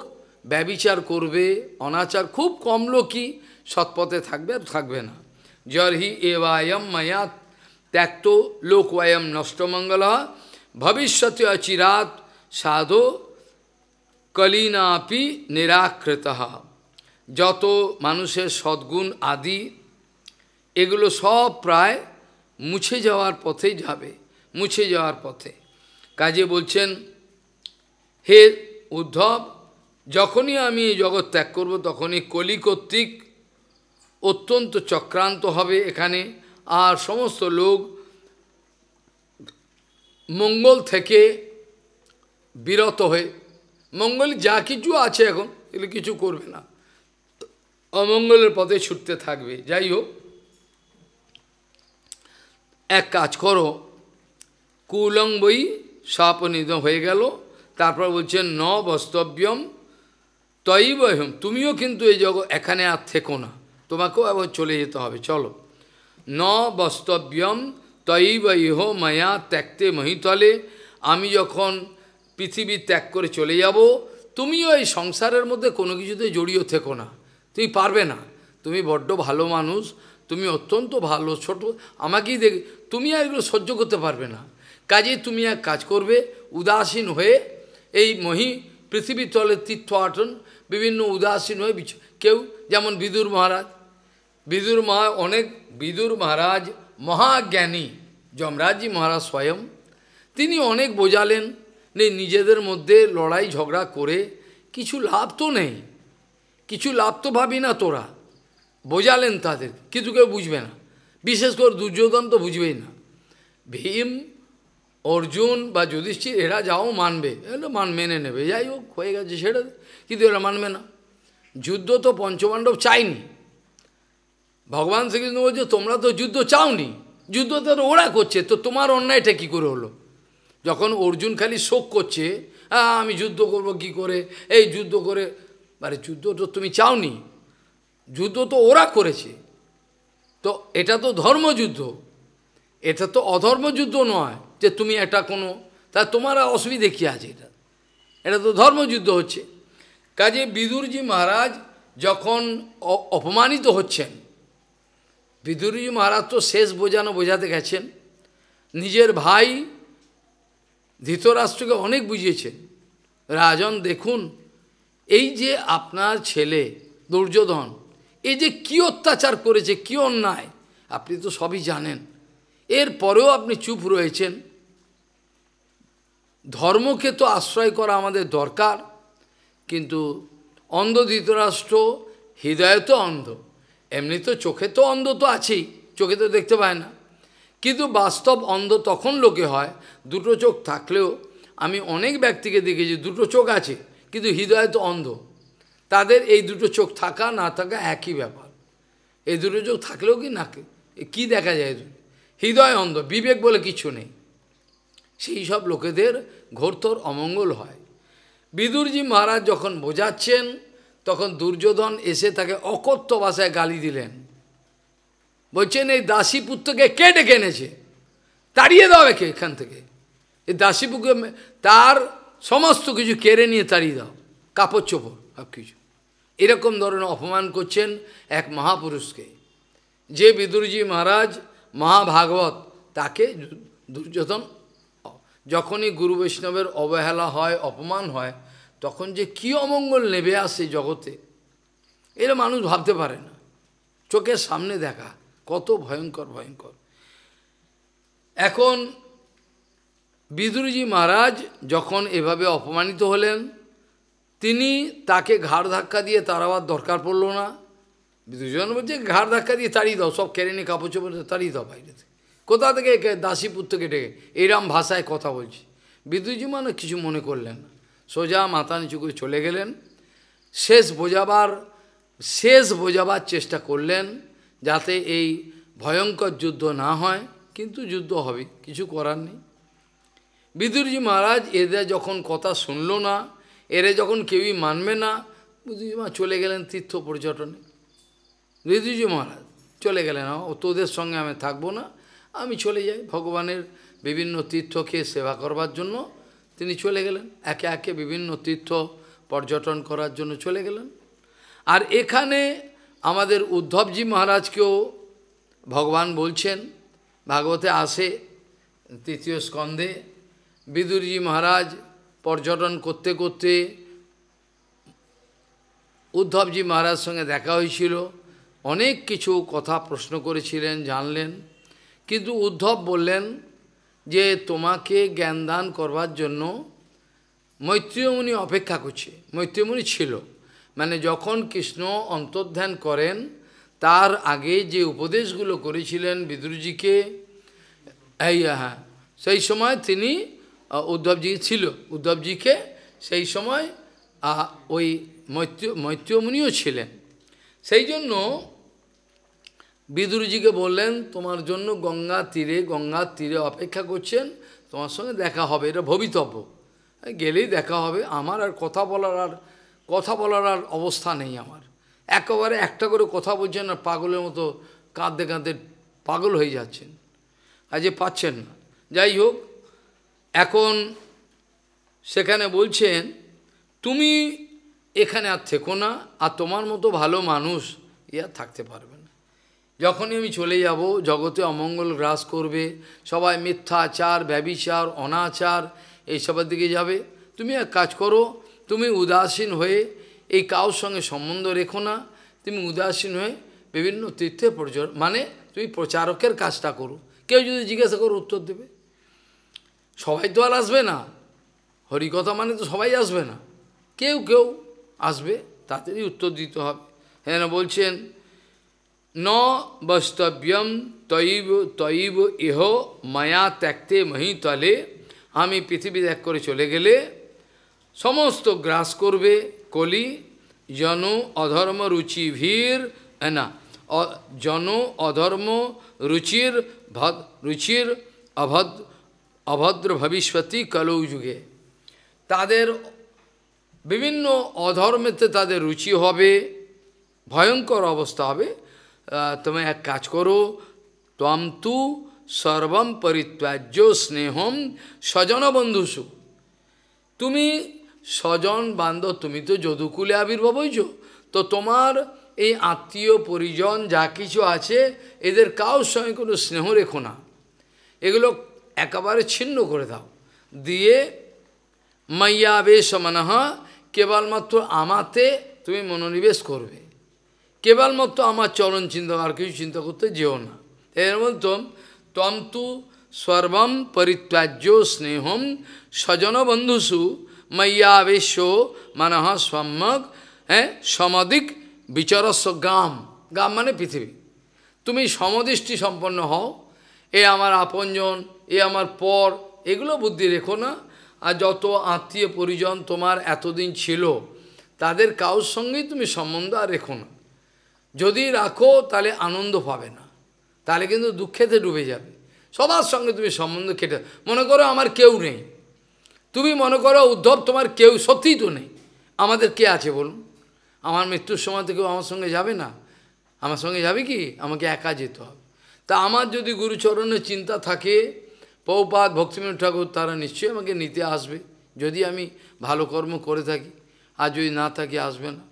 ব্যবিচার করবে অনাচার খুব কম লোকই সৎপথে থাকবে আর থাকবে না এ এবায়ম মায়াত ত্যাক্ত লোকওয়ায়ম নষ্টমঙ্গল ভবিষ্যতে অচিরাত সাধু কলিনাপি নিরাকৃত যত মানুষের সদ্গুণ আদি এগুলো সব প্রায় মুছে যাওয়ার পথে যাবে মুছে যাওয়ার পথে কাজে বলছেন হে উদ্ধব যখনই আমি জগৎ ত্যাগ করব তখনই কলি কর্তৃক অত্যন্ত চক্রান্ত হবে এখানে আর সমস্ত লোক মঙ্গল থেকে বিরত হয়ে মঙ্গল যা কিছু আছে এখন এগুলো কিছু করবে না অমঙ্গলের পথে ছুটতে থাকবে যাই হোক এক কাজ করো কুলং বই নিধ হয়ে গেল তারপর বলছেন ন বস্তব্যম বহম তুমিও কিন্তু এই জগৎ এখানে আর থেকো না তোমাকেও আবার চলে যেতে হবে চলো ন বস্তব্যম তৈবহ মায়া ত্যাগতে মহিতলে আমি যখন পৃথিবী ত্যাগ করে চলে যাব তুমিও এই সংসারের মধ্যে কোনো কিছুতে জড়িয়ে থেকো না তুমি পারবে না তুমি বড্ড ভালো মানুষ তুমি অত্যন্ত ভালো ছোট আমাকেই দেখ তুমি আর এগুলো সহ্য করতে পারবে না কাজে তুমি এক কাজ করবে উদাসীন হয়ে এই মহি পৃথিবীর তলে তীর্থ আটন বিভিন্ন উদাসীন হয়ে কেউ যেমন বিদুর মহারাজ বিদুর মহা অনেক বিদুর মহারাজ মহাজ্ঞানী যমরাজজি মহারাজ স্বয়ং তিনি অনেক বোঝালেন নিজেদের মধ্যে লড়াই ঝগড়া করে কিছু লাভ তো নেই কিছু লাভ তো ভাবি না তোরা বোঝালেন তাদের কিন্তু কেউ বুঝবে না বিশেষ করে দুর্যোধন তো বুঝবেই না ভীম অর্জুন বা যুধিষ্ঠির এরা যাও মানবে এগুলো মান মেনে নেবে যাই হোক হয়ে গেছে সেটা কিন্তু এরা মানবে না যুদ্ধ তো পঞ্চপাণ্ডব চাইনি ভগবান শ্রীকৃষ্ণ বলছে তোমরা তো যুদ্ধ চাওনি যুদ্ধ তো ওরা করছে তো তোমার অন্যায়টা কি করে হলো যখন অর্জুন খালি শোক করছে হ্যাঁ আমি যুদ্ধ করব কি করে এই যুদ্ধ করে আরে যুদ্ধ তো তুমি চাওনি যুদ্ধ তো ওরা করেছে তো এটা তো ধর্মযুদ্ধ এটা তো অধর্মযুদ্ধ নয় যে তুমি এটা কোনো তা তোমার অসুবিধে কী আছে এটা এটা তো ধর্মযুদ্ধ হচ্ছে কাজে বিদুরজি মহারাজ যখন অপমানিত হচ্ছেন বিদুরজি মহারাজ তো শেষ বোঝানো বোঝাতে গেছেন নিজের ভাই ধৃতরাষ্ট্রকে অনেক বুঝিয়েছেন রাজন দেখুন এই যে আপনার ছেলে দুর্যোধন এই যে কি অত্যাচার করেছে কি অন্যায় আপনি তো সবই জানেন এর পরেও আপনি চুপ রয়েছেন ধর্মকে তো আশ্রয় করা আমাদের দরকার কিন্তু অন্ধ ধৃতরাষ্ট্র হৃদয়ে তো অন্ধ এমনি তো চোখে তো অন্ধ তো আছেই চোখে তো দেখতে পায় না কিন্তু বাস্তব অন্ধ তখন লোকে হয় দুটো চোখ থাকলেও আমি অনেক ব্যক্তিকে দেখেছি দুটো চোখ আছে কিন্তু হৃদয়ে তো অন্ধ তাদের এই দুটো চোখ থাকা না থাকা একই ব্যাপার এই দুটো চোখ থাকলেও কি না কি দেখা যায় হৃদয় অন্ধ বিবেক বলে কিছু নেই সেই সব লোকেদের ঘোরতর অমঙ্গল হয় বিদুরজি মহারাজ যখন বোঝাচ্ছেন তখন দুর্যোধন এসে তাকে অকথ্য ভাষায় গালি দিলেন বলছেন এই দাসী পুত্রকে কে ডেকে এনেছে তাড়িয়ে দাও একে এখান থেকে এই দাসী পুত্র তার সমস্ত কিছু কেড়ে নিয়ে তাড়িয়ে দাও কাপড় চোপড় সব কিছু এরকম ধরনের অপমান করছেন এক মহাপুরুষকে যে বিদুরজি মহারাজ মহাভাগবত তাকে দুর্যোধন যখনই গুরু বৈষ্ণবের অবহেলা হয় অপমান হয় তখন যে কী অমঙ্গল নেবে আসে জগতে এরা মানুষ ভাবতে পারে না চোখের সামনে দেখা কত ভয়ঙ্কর ভয়ঙ্কর এখন বিদুরজি মহারাজ যখন এভাবে অপমানিত হলেন তিনি তাকে ঘাড় ধাক্কা দিয়ে তাড়াবার দরকার পড়ল না বিদুজন বলছে ঘাড় ধাক্কা দিয়ে তাড়িয়ে দাও সব কেড়ে নিয়ে কাপড় চোপড় তাড়িয়ে দাও বাইরে থেকে কোথা থেকে দাসীপুত্র কেটে এরম ভাষায় কথা বলছি বিদ্যুৎজি মানে কিছু মনে করলেন সোজা মাথা নিচু করে চলে গেলেন শেষ বোঝাবার শেষ বোঝাবার চেষ্টা করলেন যাতে এই ভয়ঙ্কর যুদ্ধ না হয় কিন্তু যুদ্ধ হবে কিছু করার নেই বিদুরজি মহারাজ এদের যখন কথা শুনল না এরা যখন কেউই মানবে না বিদুজি মা চলে গেলেন তীর্থ পর্যটনে বিদুজি মহারাজ চলে গেলেন তোদের সঙ্গে আমি থাকবো না আমি চলে যাই ভগবানের বিভিন্ন তীর্থকে সেবা করবার জন্য তিনি চলে গেলেন একে একে বিভিন্ন তীর্থ পর্যটন করার জন্য চলে গেলেন আর এখানে আমাদের উদ্ধবজি মহারাজকেও ভগবান বলছেন ভাগবতে আসে তৃতীয় স্কন্ধে বিদুরজি মহারাজ পর্যটন করতে করতে উদ্ধবজি মহারাজ সঙ্গে দেখা হয়েছিল অনেক কিছু কথা প্রশ্ন করেছিলেন জানলেন কিন্তু উদ্ধব বললেন যে তোমাকে জ্ঞান দান করবার জন্য মৈত্রীয়মুনি অপেক্ষা করছে মৈত্রীমণি ছিল মানে যখন কৃষ্ণ অন্তর্ধান করেন তার আগে যে উপদেশগুলো করেছিলেন বিদ্রুজিকে এই হ্যাঁ সেই সময় তিনি উদ্ধবজি ছিল উদ্ধবজিকে সেই সময় ওই মৈত্র মৈত্রমুনিও ছিলেন সেই জন্য বিদুরজিকে বললেন তোমার জন্য গঙ্গা তীরে গঙ্গার তীরে অপেক্ষা করছেন তোমার সঙ্গে দেখা হবে এটা ভবিতব্য গেলেই দেখা হবে আমার আর কথা বলার আর কথা বলার আর অবস্থা নেই আমার একেবারে একটা করে কথা বলছেন আর পাগলের মতো কাঁদতে কাঁদতে পাগল হয়ে যাচ্ছেন যে পাচ্ছেন না যাই হোক এখন সেখানে বলছেন তুমি এখানে আর থেকো না আর তোমার মতো ভালো মানুষ ইয়া থাকতে পারবে যখনই আমি চলে যাব জগতে অমঙ্গল গ্রাস করবে সবাই মিথ্যাচার ব্যবিচার অনাচার এইসবের দিকে যাবে তুমি এক কাজ করো তুমি উদাসীন হয়ে এই কাউর সঙ্গে সম্বন্ধ রেখো না তুমি উদাসীন হয়ে বিভিন্ন তীর্থে প্রচার মানে তুমি প্রচারকের কাজটা করো কেউ যদি জিজ্ঞাসা করো উত্তর দেবে সবাই তো আর আসবে না হরিকথা মানে তো সবাই আসবে না কেউ কেউ আসবে তাদেরই উত্তর দিতে হবে হ্যাঁ বলছেন ন বস্তব্যম তৈব তৈব ইহ মায়া ত্যাক্তে মহি তলে আমি পৃথিবী ত্যাগ করে চলে গেলে সমস্ত গ্রাস করবে কলি জন অধর্ম রুচি ভীর না জন অধর্ম রুচির ভদ রুচির অভদ অভদ্র ভবিষ্যতি কলৌ যুগে তাদের বিভিন্ন অধর্মেতে তাদের রুচি হবে ভয়ঙ্কর অবস্থা হবে তুমি এক কাজ করো তম তু সর্বম পরিত্যাজ্য স্নেহম স্বজন বন্ধুসু তুমি স্বজন বান্ধব তুমি তো যদুকুলে আবির্ভাব হইছ তো তোমার এই আত্মীয় পরিজন যা কিছু আছে এদের কারোর সঙ্গে কোনো স্নেহ রেখো না এগুলো একেবারে ছিন্ন করে দাও দিয়ে মাইয়া মাইয়াবেশ মনহ কেবলমাত্র আমাতে তুমি মনোনিবেশ করবে কেবলমাত্র আমার চরণ চিন্তা আর কিছু চিন্তা করতে যেও না এর বলতম তম তু সর্বম পরিত্যাজ্য স্নেহম মাইয়া ময়্যাবেশ মানহ সম্যক হ্যাঁ সমদিক বিচরস্য গাম গাম মানে পৃথিবী তুমি সমদৃষ্টি সম্পন্ন হও এ আমার আপনজন এ আমার পর এগুলো বুদ্ধি রেখো না আর যত আত্মীয় পরিজন তোমার এতদিন ছিল তাদের কাউর সঙ্গেই তুমি সম্বন্ধ আর রেখো না যদি রাখো তাহলে আনন্দ পাবে না তাহলে কিন্তু দুঃখেতে ডুবে যাবে সবার সঙ্গে তুমি সম্বন্ধ খেটে মনে করো আমার কেউ নেই তুমি মনে করো উদ্ধব তোমার কেউ সত্যিই তো নেই আমাদের কে আছে বলুন আমার মৃত্যুর সময় তো কেউ আমার সঙ্গে যাবে না আমার সঙ্গে যাবে কি আমাকে একা যেতে হবে তা আমার যদি গুরুচরণের চিন্তা থাকে পৌপাত ভক্তিমীন ঠাকুর তারা নিশ্চয়ই আমাকে নিতে আসবে যদি আমি ভালো কর্ম করে থাকি আর যদি না থাকি আসবে না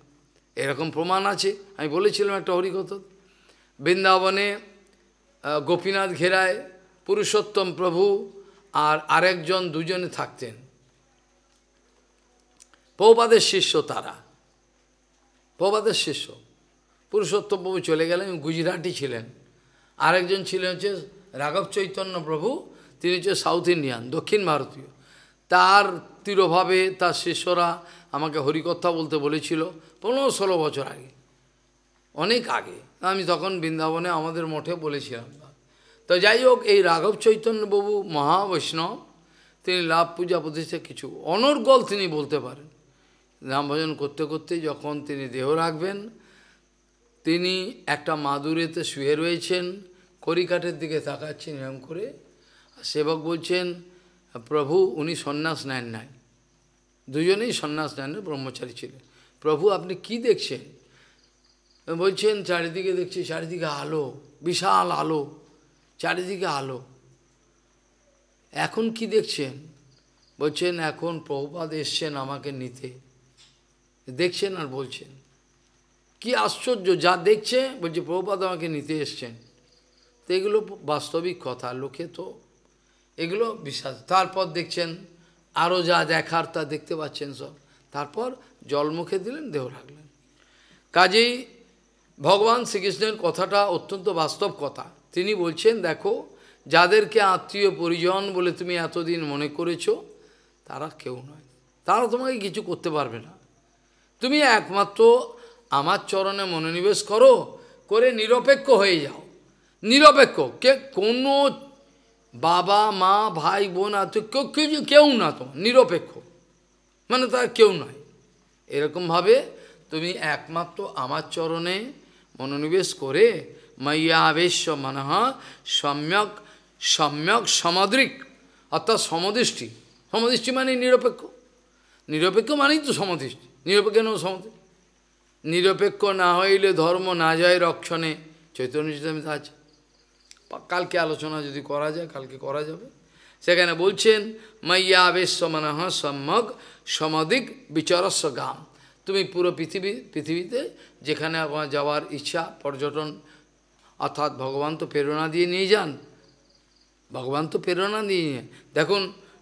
এরকম প্রমাণ আছে আমি বলেছিলাম একটা হরিকথা বৃন্দাবনে গোপীনাথ ঘেরায় পুরুষোত্তম প্রভু আর আরেকজন দুজনে থাকতেন পৌপাদের শিষ্য তারা পৌপাদের শিষ্য পুরুষোত্তম প্রভু চলে গেলেন গুজরাটি ছিলেন আরেকজন ছিলেন হচ্ছে রাঘব চৈতন্য প্রভু তিনি হচ্ছে সাউথ ইন্ডিয়ান দক্ষিণ ভারতীয় তার তীরভাবে তার শিষ্যরা আমাকে হরিকথা বলতে বলেছিল পনেরো ষোলো বছর আগে অনেক আগে আমি তখন বৃন্দাবনে আমাদের মঠে বলেছিলাম তো যাই হোক এই রাঘব চৈতন্যবাবু মহাবৈষ্ণব তিনি লাভ পূজা প্রতিষ্ঠা কিছু অনর্গল তিনি বলতে পারেন রামভজন করতে করতে যখন তিনি দেহ রাখবেন তিনি একটা মাদুরেতে শুয়ে রয়েছেন করিকাঠের দিকে তাকাচ্ছেন এরম করে সেবক বলছেন প্রভু উনি সন্ন্যাস নেন নাই দুজনেই সন্ন্যাস নেন ব্রহ্মচারী ছিলেন প্রভু আপনি কি দেখছেন বলছেন চারিদিকে দেখছি চারিদিকে আলো বিশাল আলো চারিদিকে আলো এখন কি দেখছেন বলছেন এখন প্রভুপাদ এসছেন আমাকে নিতে দেখছেন আর বলছেন কি আশ্চর্য যা দেখছে বলছে প্রভুপাদ আমাকে নিতে এসছেন তো এগুলো বাস্তবিক কথা লোকে তো এগুলো বিশ্বাস তারপর দেখছেন আরও যা দেখার তা দেখতে পাচ্ছেন সব তারপর জল মুখে দিলেন দেহ রাখলেন কাজেই ভগবান শ্রীকৃষ্ণের কথাটা অত্যন্ত বাস্তব কথা তিনি বলছেন দেখো যাদেরকে আত্মীয় পরিজন বলে তুমি এতদিন মনে করেছো তারা কেউ নয় তারা তোমাকে কিছু করতে পারবে না তুমি একমাত্র আমার চরণে মনোনিবেশ করো করে নিরপেক্ষ হয়ে যাও নিরপেক্ষ কে কোনো বাবা মা ভাই বোন আত্মীয় কেউ কেউ কেউ না তো নিরপেক্ষ মানে তার কেউ নয় এরকমভাবে তুমি একমাত্র আমার চরণে মনোনিবেশ করে ময়্যাবেশ্য মনহ সম্যক সম্যক সমাদৃক অর্থাৎ সমদৃষ্টি সমদৃষ্টি মানে নিরপেক্ষ নিরপেক্ষ মানেই তো সমদৃষ্টি নিরপেক্ষ নয় সমদৃষ্টি নিরপেক্ষ না হইলে ধর্ম না যায় রক্ষণে চৈতন্য আছে কালকে আলোচনা যদি করা যায় কালকে করা যাবে সেখানে বলছেন মাইয়া আবেশ সমানহ সম্যক সমাধিক বিচারস্য গাম তুমি পুরো পৃথিবী পৃথিবীতে যেখানে আমার যাওয়ার ইচ্ছা পর্যটন অর্থাৎ ভগবান তো প্রেরণা দিয়ে নিয়ে যান ভগবান তো প্রেরণা দিয়ে দেখুন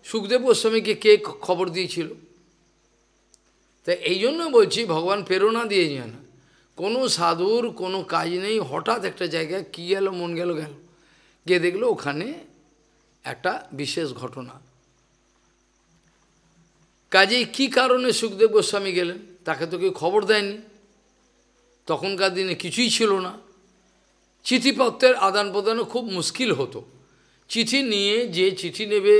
সুখদেব গোস্বামীকে কে খবর দিয়েছিল তা এই জন্য বলছি ভগবান প্রেরণা দিয়ে যান কোনো সাধুর কোনো কাজ নেই হঠাৎ একটা জায়গায় কী গেল মন গেল গেল গিয়ে দেখলো ওখানে একটা বিশেষ ঘটনা কাজেই কি কারণে সুখদেব গোস্বামী গেলেন তাকে তো কেউ খবর দেয়নি তখনকার দিনে কিছুই ছিল না চিঠিপত্রের আদান প্রদানও খুব মুশকিল হতো চিঠি নিয়ে যে চিঠি নেবে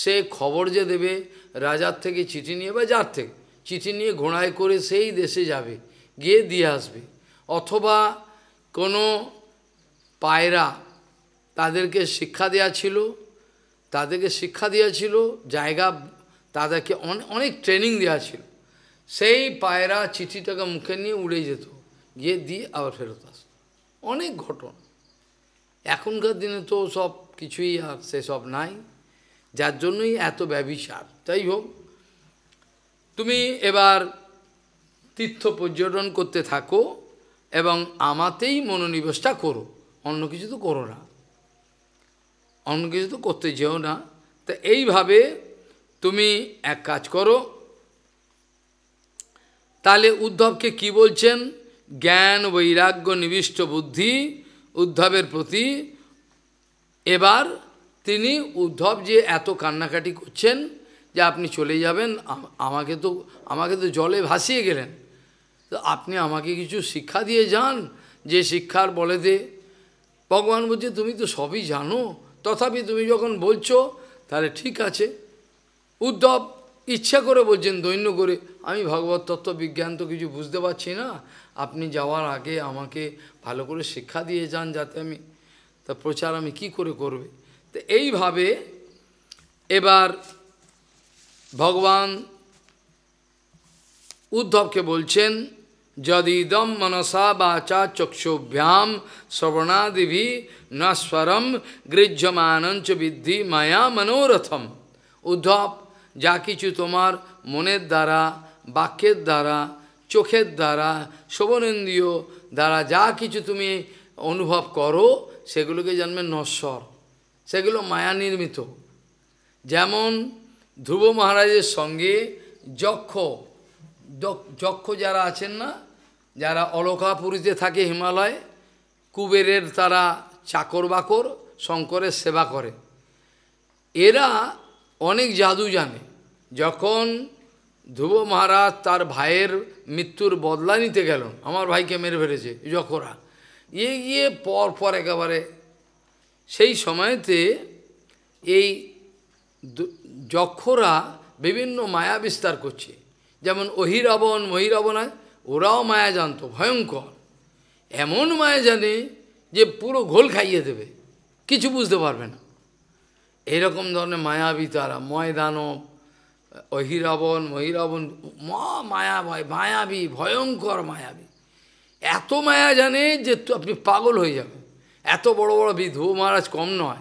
সে খবর যে দেবে রাজার থেকে চিঠি নিয়ে বা যার থেকে চিঠি নিয়ে ঘোড়ায় করে সেই দেশে যাবে গিয়ে দিয়ে আসবে অথবা কোনো পায়রা তাদেরকে শিক্ষা দেওয়া ছিল তাদেরকে শিক্ষা দেওয়া ছিল জায়গা তাদেরকে অনেক ট্রেনিং দেওয়া ছিল সেই পায়রা চিঠিটাকে মুখে নিয়ে উড়ে যেত গিয়ে দিয়ে আবার ফেরত আসত অনেক ঘটনা এখনকার দিনে তো সব কিছুই আর সেসব নাই যার জন্যই এত ব্যবিচার তাই হোক তুমি এবার তীর্থ পর্যটন করতে থাকো এবং আমাতেই মনোনিবেশটা করো অন্য কিছু তো করো না অন্য কিছু তো করতে যেও না তা এইভাবে তুমি এক কাজ করো তাহলে উদ্ধবকে কি বলছেন জ্ঞান বৈরাগ্য নিবিষ্ট বুদ্ধি উদ্ধবের প্রতি এবার তিনি উদ্ধব যে এত কান্নাকাটি করছেন যে আপনি চলে যাবেন আমাকে তো আমাকে তো জলে ভাসিয়ে গেলেন তো আপনি আমাকে কিছু শিক্ষা দিয়ে যান যে শিক্ষার বলে দে ভগবান বলছে তুমি তো সবই জানো তথাপি তুমি যখন বলছো তাহলে ঠিক আছে উদ্ধব ইচ্ছা করে বলছেন দৈন্য করে আমি ভগবত তত্ত্ব বিজ্ঞান তো কিছু বুঝতে পারছি না আপনি যাওয়ার আগে আমাকে ভালো করে শিক্ষা দিয়ে যান যাতে আমি তা প্রচার আমি কি করে করবে তো এইভাবে এবার ভগবান উদ্ধবকে বলছেন যদিদম মনসা বাচা চক্ষুভ্যাম শ্রবণাদিভি নস্বরম গৃহ্যমানঞ্চ বিদ্ধি মায়া মনোরথম উদ্ধব যা কিছু তোমার মনের দ্বারা বাক্যের দ্বারা চোখের দ্বারা শোভনেন্দ্রীয় দ্বারা যা কিছু তুমি অনুভব করো সেগুলোকে জন্মে নস্বর সেগুলো মায়া নির্মিত যেমন ধ্রুব মহারাজের সঙ্গে যক্ষ যক্ষ যারা আছেন না যারা অলকাপুরীতে থাকে হিমালয়ে কুবেরের তারা চাকর বাকর শঙ্করের সেবা করে এরা অনেক জাদু জানে যখন ধ্রুব মহারাজ তার ভাইয়ের মৃত্যুর বদলা নিতে গেল আমার ভাইকে মেরে ফেলেছে যখরা ইয়ে গিয়ে পর পর একেবারে সেই সময়তে এই যক্ষরা বিভিন্ন মায়া বিস্তার করছে যেমন অহিরাবণ হয় ওরাও মায়া জানত ভয়ঙ্কর এমন মায়া জানে যে পুরো ঘোল খাইয়ে দেবে কিছু বুঝতে পারবে না এরকম ধরনের মায়াবী তারা ময়দানব অহিরাবণ মহিরাবণ মা মায়া ভয় মায়াবী ভয়ঙ্কর মায়াবী এত মায়া জানে যে আপনি পাগল হয়ে যাবেন এত বড় বড় বি ধ্রুব মহারাজ কম নয়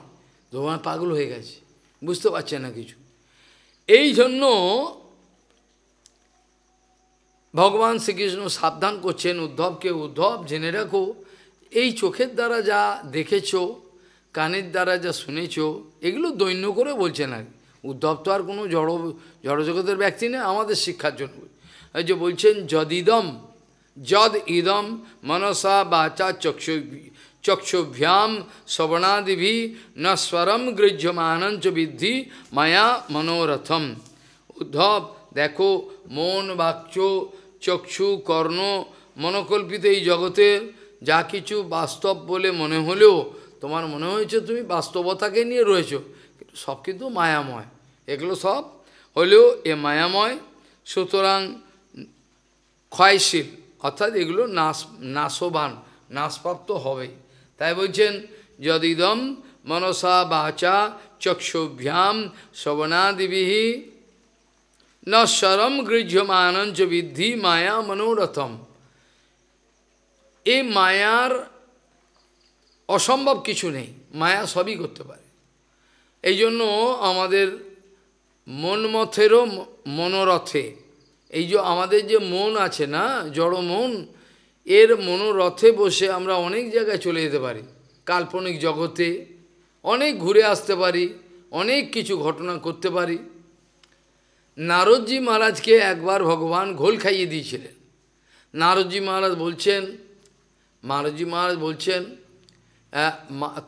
ধ্রুব পাগল হয়ে গেছে বুঝতে পারছে না কিছু এই জন্য ভগবান শ্রীকৃষ্ণ সাবধান করছেন উদ্ধবকে উদ্ধব জেনে রাখো এই চোখের দ্বারা যা দেখেছ কানের দ্বারা যা শুনেছ এগুলো দৈন্য করে বলছেন আর উদ্ধব তো আর কোনো জড় জড়জগতের ব্যক্তি নেই আমাদের শিক্ষার জন্য এই যে বলছেন যদিদম যদ ইদম মনসা বাচা চক্ষ চক্ষুভ্যাম শ্রবণাদিভি স্বরম গৃহ্যমানঞ্চ বিদ্ধি মায়া মনোরথম উদ্ধব দেখো মন বাক্য চক্ষু কর্ণ মনকল্পিত এই জগতের যা কিছু বাস্তব বলে মনে হলেও তোমার মনে হয়েছে তুমি বাস্তবতাকে নিয়ে রয়েছো সব কিন্তু মায়াময় এগুলো সব হলেও এ মায়াময় সুতরাং ক্ষয়শীল অর্থাৎ এগুলো নাশ নাশবান নাশপ্রাপ্ত হবে তাই বলছেন যদিদম মনসা বাচা চক্ষুভ্যাম শ্রবণাদিবিহী न शरम গৃহ্যমানঞ্চ বিদ্ধি মায়া মনোরথম এই মায়ার অসম্ভব কিছু নেই মায়া সবই করতে পারে এই জন্য আমাদের মনমথেরও মনোরথে এই যে আমাদের যে মন আছে না জড় মন এর মনোরথে বসে আমরা অনেক জায়গায় চলে যেতে পারি কাল্পনিক জগতে অনেক ঘুরে আসতে পারি অনেক কিছু ঘটনা করতে পারি নারদজি মহারাজকে একবার ভগবান ঘোল খাইয়ে দিয়েছিলেন নারদজি মহারাজ বলছেন নারদজি মহারাজ বলছেন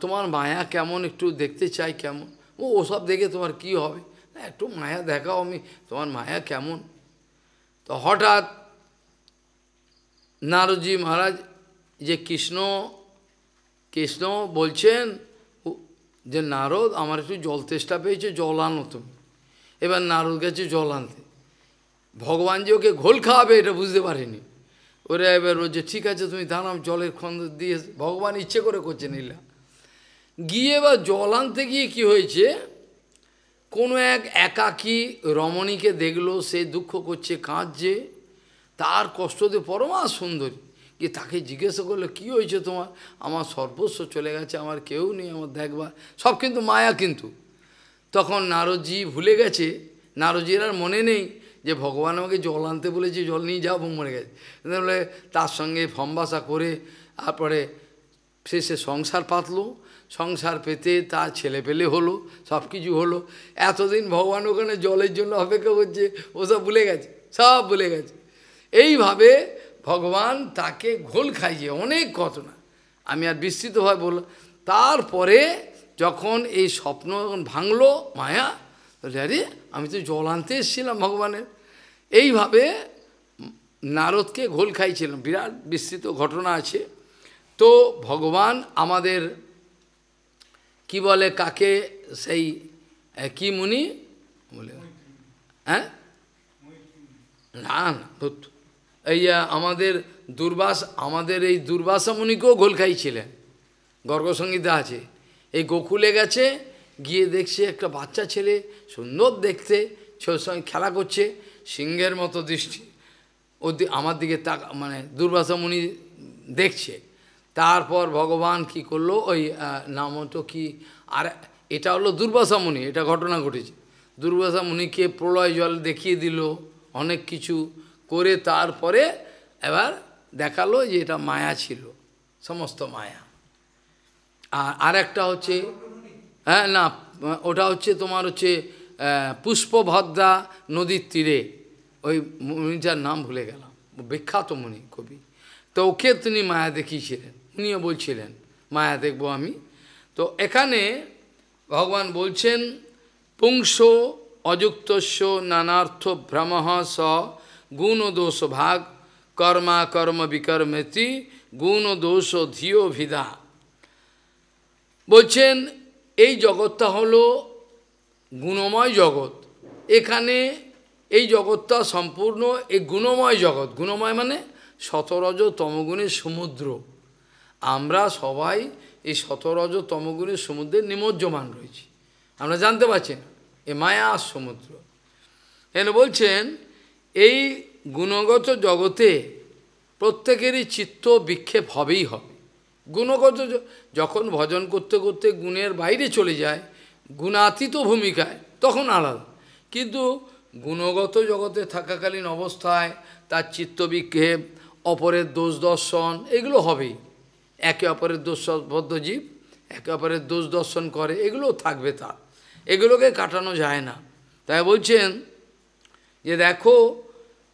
তোমার মায়া কেমন একটু দেখতে চাই কেমন ও ওসব দেখে তোমার কি হবে একটু মায়া দেখাও আমি তোমার মায়া কেমন তো হঠাৎ নারদজি মহারাজ যে কৃষ্ণ কৃষ্ণ বলছেন যে নারদ আমার একটু জল তেষ্টা পেয়েছে জল আনো তুমি এবার নারদ গেছে জল আনতে ভগবান যে ওকে ঘোল খাওয়াবে এটা বুঝতে পারেনি ওরা এবার বলছে ঠিক আছে তুমি দাঁড়াও জলের খন্দ দিয়ে ভগবান ইচ্ছে করে করছে নিলা গিয়ে বা জল আনতে গিয়ে কি হয়েছে কোনো এক একাকী রমণীকে দেখলো সে দুঃখ করছে কাঁদছে তার কষ্টতে পরমা সুন্দরী গিয়ে তাকে জিজ্ঞেস করলো কি হয়েছে তোমার আমার সর্বস্ব চলে গেছে আমার কেউ নেই আমার দেখবা সব কিন্তু মায়া কিন্তু তখন নারদজি ভুলে গেছে নারদজির আর মনে নেই যে ভগবান আমাকে জল আনতে বলেছে জল নিয়ে যাও মরে গেছে তাহলে তার সঙ্গে ফম্বাসা করে তারপরে সে সে সংসার পাতলো সংসার পেতে তার ছেলে পেলে হলো সব কিছু হলো এতদিন ভগবান ওখানে জলের জন্য অপেক্ষা করছে ও সব ভুলে গেছে সব ভুলে গেছে এইভাবে ভগবান তাকে ঘোল খাইয়ে অনেক ঘটনা আমি আর বিস্তৃতভাবে বললাম তারপরে যখন এই স্বপ্ন যখন ভাঙলো মায়া আরে আমি তো জল আনতে এসেছিলাম ভগবানের এইভাবে নারদকে ঘোল খাইছিলাম বিরাট বিস্তৃত ঘটনা আছে তো ভগবান আমাদের কি বলে কাকে সেই কি মুনি বলে হ্যাঁ না না এই আমাদের দুর্বাস আমাদের এই দুর্বাসা মুনিকেও ঘোল খাইছিলেন গর্গসঙ্গীতা আছে এই গোকুলে গেছে গিয়ে দেখছে একটা বাচ্চা ছেলে সুন্দর দেখতে ছোট সঙ্গে খেলা করছে সিংহের মতো দৃষ্টি ও আমার দিকে তাক মানে মুনি দেখছে তারপর ভগবান কি করলো ওই নাম তো কি আর এটা হলো মুনি এটা ঘটনা ঘটেছে মুনিকে প্রলয় জল দেখিয়ে দিল অনেক কিছু করে তারপরে এবার দেখালো যে এটা মায়া ছিল সমস্ত মায়া আর আরেকটা হচ্ছে হ্যাঁ না ওটা হচ্ছে তোমার হচ্ছে পুষ্পভদ্রা নদীর তীরে ওই মুনিটার নাম ভুলে গেলাম বিখ্যাত মুনি কবি তো ওকে তিনি মায়া দেখিয়েছিলেন উনিও বলছিলেন মায়া দেখব আমি তো এখানে ভগবান বলছেন পুংস অযুক্তস্য নানার্থ ভ্রম স গুণ দোষ ভাগ কর্মা কর্ম বিকর্মেতি গুণ দোষ ধিও বলছেন এই জগৎটা হলো গুণময় জগৎ এখানে এই জগৎটা সম্পূর্ণ এই গুণময় জগৎ গুণময় মানে শতরজ তমগুণের সমুদ্র আমরা সবাই এই শতরজ তমগুণের সমুদ্রে নিমজ্জমান রয়েছি আমরা জানতে পারছি না এ মায়া সমুদ্র এনে বলছেন এই গুণগত জগতে প্রত্যেকেরই চিত্ত বিক্ষেপ হবেই হবে গুণগত যখন ভজন করতে করতে গুণের বাইরে চলে যায় গুণাতীত ভূমিকায় তখন আলাদা কিন্তু গুণগত জগতে থাকাকালীন অবস্থায় তার চিত্তবিক্ষেপ অপরের দোষ দর্শন এগুলো হবেই একে অপরের দোষবদ্ধ জীব একে অপরের দোষ দর্শন করে এগুলো থাকবে তার এগুলোকে কাটানো যায় না তাই বলছেন যে দেখো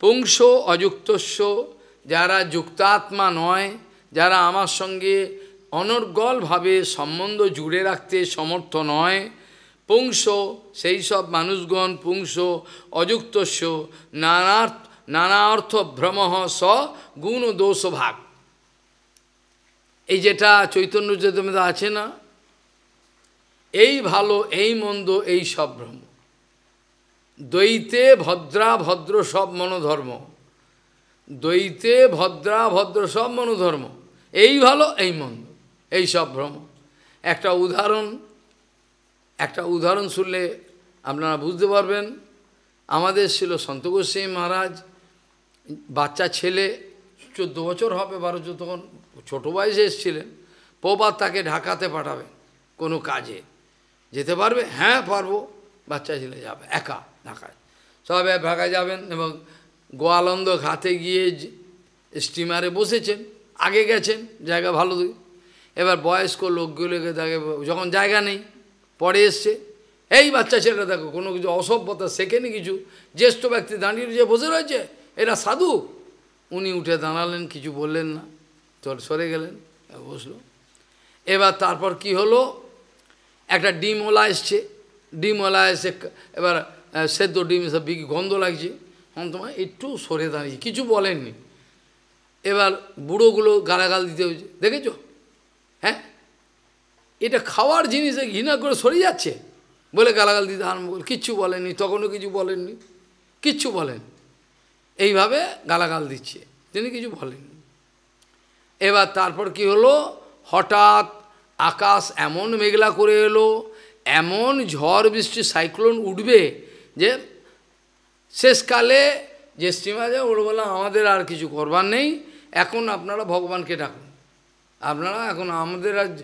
পুংস অযুক্তস্য যারা যুক্তাত্মা নয় যারা আমার সঙ্গে অনর্গলভাবে সম্বন্ধ জুড়ে রাখতে সমর্থ নয় পুংস সেই সব মানুষগণ পুংস অযুক্তস্য নানার্থ নানা অর্থ ভ্রম স গুণ দোষ ভাগ এই যেটা চৈতন্য চৈতন্য আছে না এই ভালো এই মন্দ এই সব ভ্রম দ্বৈতে ভদ্রা ভদ্র সব মনোধর্ম দ্বৈতে ভদ্রা ভদ্র সব মনোধর্ম এই ভালো এই মন্দ এই সব ভ্রম একটা উদাহরণ একটা উদাহরণ শুনলে আপনারা বুঝতে পারবেন আমাদের ছিল সন্ত গোস্বামী মহারাজ বাচ্চা ছেলে চোদ্দ বছর হবে বারো তখন ছোটো বয়সে এসেছিলেন পোবার তাকে ঢাকাতে পাঠাবেন কোনো কাজে যেতে পারবে হ্যাঁ পারবো বাচ্চা ছেলে যাবে একা ঢাকায় সব ঢাকায় যাবেন এবং গোয়ালন্দ ঘাতে গিয়ে স্টিমারে বসেছেন আগে গেছেন জায়গা ভালো দিই এবার বয়স্ক লোকগুলোকে তাকে যখন জায়গা নেই পরে এসছে এই বাচ্চা ছেলেটা দেখো কোনো কিছু অসভ্যতা শেখেনি কিছু জ্যেষ্ঠ ব্যক্তি দাঁড়িয়ে যে বসে রয়েছে এরা সাধু উনি উঠে দাঁড়ালেন কিছু বললেন না চল সরে গেলেন বসলো এবার তারপর কি হলো একটা ডিমওলা এসছে ডিমওলা এসে এবার সেদ্ধ ডিম এসে গন্ধ লাগছে হন তোমার একটু সরে দাঁড়িয়ে কিছু বলেননি এবার বুড়োগুলো গালাগাল দিতে হয়েছে দেখেছ হ্যাঁ এটা খাওয়ার জিনিসে ঘৃণা করে সরে যাচ্ছে বলে গালাগাল দিতে আরম্ভ করে কিচ্ছু বলেননি তখনও কিছু বলেননি কিচ্ছু বলেন এইভাবে গালাগাল দিচ্ছে তিনি কিছু বলেননি এবার তারপর কি হলো হঠাৎ আকাশ এমন মেঘলা করে এলো এমন ঝড় বৃষ্টি সাইক্লোন উঠবে যে শেষকালে যে স্টিমার যায় ওর বললাম আমাদের আর কিছু করবার নেই এখন আপনারা ভগবানকে ডাকুন আপনারা এখন আমাদের আজ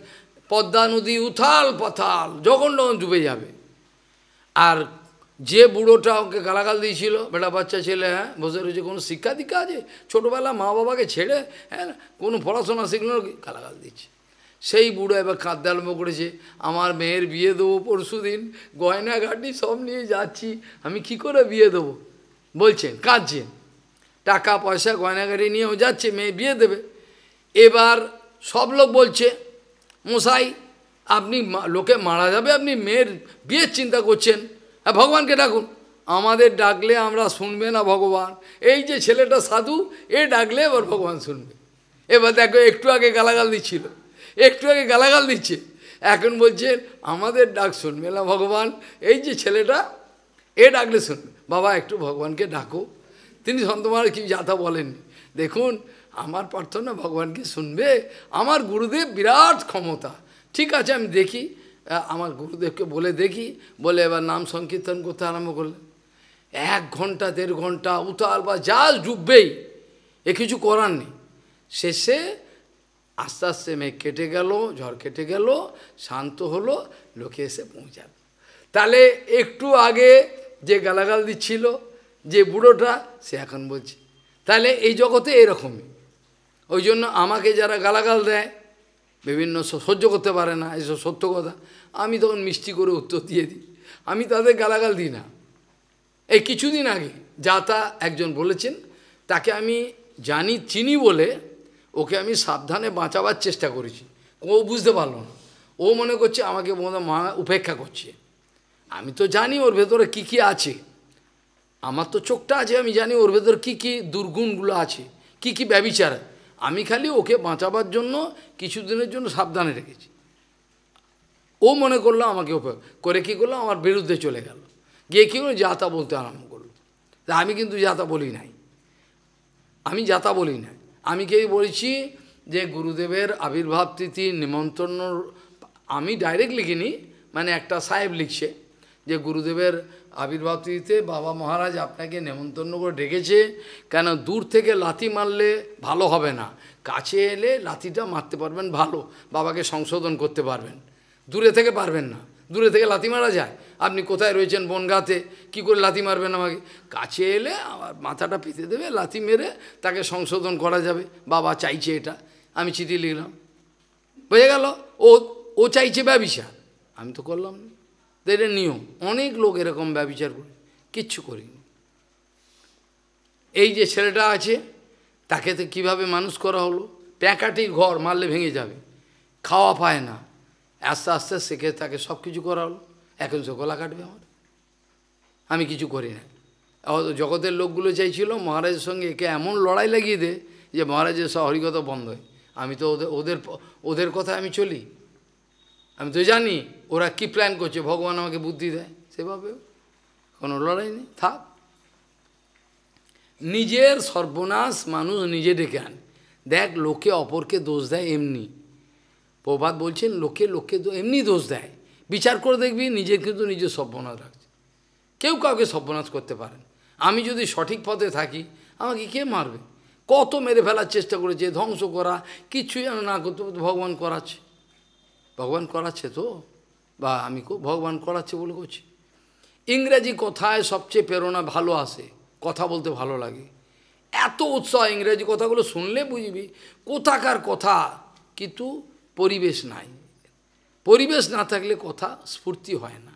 পদ্মা নদী উথাল পাথাল যখন তখন ডুবে যাবে আর যে বুড়োটা ওকে গালাগাল দিয়েছিল বেটা বাচ্চা ছেলে হ্যাঁ বসে রয়েছে কোনো শিক্ষা দীক্ষা আছে ছোটোবেলা মা বাবাকে ছেড়ে হ্যাঁ কোনো পড়াশোনা শিখলো গালাগাল দিচ্ছে সেই বুড়ো এবার খাদ্য আরম্ভ করেছে আমার মেয়ের বিয়ে দেবো পরশু দিন গয়নাঘাটি সব নিয়ে যাচ্ছি আমি কি করে বিয়ে দেবো বলছেন কাঁদছেন টাকা পয়সা গয়নাগারি নিয়েও যাচ্ছে মেয়ে বিয়ে দেবে এবার সব লোক বলছে মশাই আপনি লোকে মারা যাবে আপনি মেয়ের বিয়ের চিন্তা করছেন হ্যাঁ ভগবানকে ডাকুন আমাদের ডাকলে আমরা শুনবে না ভগবান এই যে ছেলেটা সাধু এ ডাকলে এবার ভগবান শুনবে এবার দেখো একটু আগে গালাগাল দিচ্ছিল একটু আগে গালাগাল দিচ্ছে এখন বলছে আমাদের ডাক শুনবে না ভগবান এই যে ছেলেটা এ ডাকলে শুনবে বাবা একটু ভগবানকে ডাকো তিনি সন্তমার কি যাতা বলেননি দেখুন আমার প্রার্থনা ভগবানকে শুনবে আমার গুরুদেব বিরাট ক্ষমতা ঠিক আছে আমি দেখি আমার গুরুদেবকে বলে দেখি বলে এবার নাম সংকীর্তন করতে আরম্ভ করলেন এক ঘন্টা দেড় ঘন্টা উতাল বা জাল ডুববেই এ কিছু করার নেই শেষে আস্তে আস্তে মেঘ কেটে গেল ঝড় কেটে গেল শান্ত হলো লোকে এসে পৌঁছাল তাহলে একটু আগে যে গালাগাল দিচ্ছিল যে বুড়োটা সে এখন বলছে তাহলে এই জগতে এরকমই ওই জন্য আমাকে যারা গালাগাল দেয় বিভিন্ন সহ্য করতে পারে না এসব সত্য কথা আমি তখন মিষ্টি করে উত্তর দিয়ে দিই আমি তাদের গালাগাল দিই না এই কিছুদিন আগে যা তা একজন বলেছেন তাকে আমি জানি চিনি বলে ওকে আমি সাবধানে বাঁচাবার চেষ্টা করেছি ও বুঝতে পারলো না ও মনে করছে আমাকে মা উপেক্ষা করছে আমি তো জানি ওর ভেতরে কি কি আছে আমার তো চোখটা আছে আমি জানি ওর ভেতর কী কী দুর্গুণগুলো আছে কি কি ব্যবিচার আমি খালি ওকে বাঁচাবার জন্য কিছুদিনের জন্য সাবধানে রেখেছি ও মনে করলো আমাকে করে কি করলো আমার বিরুদ্ধে চলে গেল গিয়ে কী করলো যাতা বলতে আরম্ভ করলো তা আমি কিন্তু যাতা বলি নাই আমি যাতা বলি নাই আমি কে বলছি যে গুরুদেবের আবির্ভাব তিথি নিমন্ত্রণ আমি ডাইরেক্ট লিখিনি মানে একটা সাহেব লিখছে যে গুরুদেবের আবির্ভাব তিথিতে বাবা মহারাজ আপনাকে নেমন্তন্ন করে ডেকেছে কেন দূর থেকে লাথি মারলে ভালো হবে না কাছে এলে লাথিটা মারতে পারবেন ভালো বাবাকে সংশোধন করতে পারবেন দূরে থেকে পারবেন না দূরে থেকে লাথি মারা যায় আপনি কোথায় রয়েছেন বনগাতে কি করে লাথি মারবেন আমাকে কাছে এলে আমার মাথাটা পেতে দেবে লাথি মেরে তাকে সংশোধন করা যাবে বাবা চাইছে এটা আমি চিঠি লিখলাম বোঝা গেল ও ও চাইছে ব্যবিচার আমি তো করলাম না তো নিয়ম অনেক লোক এরকম ব্যবচার করে কিচ্ছু করিনি এই যে ছেলেটা আছে তাকে তো কীভাবে মানুষ করা হলো প্যাঁকাটি ঘর মারলে ভেঙে যাবে খাওয়া পায় না আস্তে আস্তে শেখে তাকে সব কিছু করা হলো এখন সে গলা কাটবে আমার আমি কিছু করি না জগতের লোকগুলো চাইছিল মহারাজের সঙ্গে একে এমন লড়াই লাগিয়ে দে যে মহারাজের সহরিকতা বন্ধ হয় আমি তো ওদের ওদের ওদের কথা আমি চলি আমি তো জানি ওরা কি প্ল্যান করছে ভগবান আমাকে বুদ্ধি দেয় সেভাবে কোনো লড়াই নেই থাক নিজের সর্বনাশ মানুষ নিজে ডেকে আন দেখ লোকে অপরকে দোষ দেয় এমনি প্রভাত বলছেন লোকে লোকে তো এমনি দোষ দেয় বিচার করে দেখবি নিজে কিন্তু নিজের সর্বনাশ রাখছে কেউ কাউকে সর্বনাশ করতে পারেন আমি যদি সঠিক পথে থাকি আমাকে কে মারবে কত মেরে ফেলার চেষ্টা করেছে ধ্বংস করা কিছুই যেন না করতে ভগবান করাচ্ছে ভগবান করাচ্ছে তো বা আমি ভগবান করাচ্ছে বলে করছি ইংরেজি কথায় সবচেয়ে প্রেরণা ভালো আসে কথা বলতে ভালো লাগে এত উৎসাহ ইংরেজি কথাগুলো শুনলে বুঝবি কোথাকার কথা কিন্তু পরিবেশ নাই পরিবেশ না থাকলে কথা স্ফূর্তি হয় না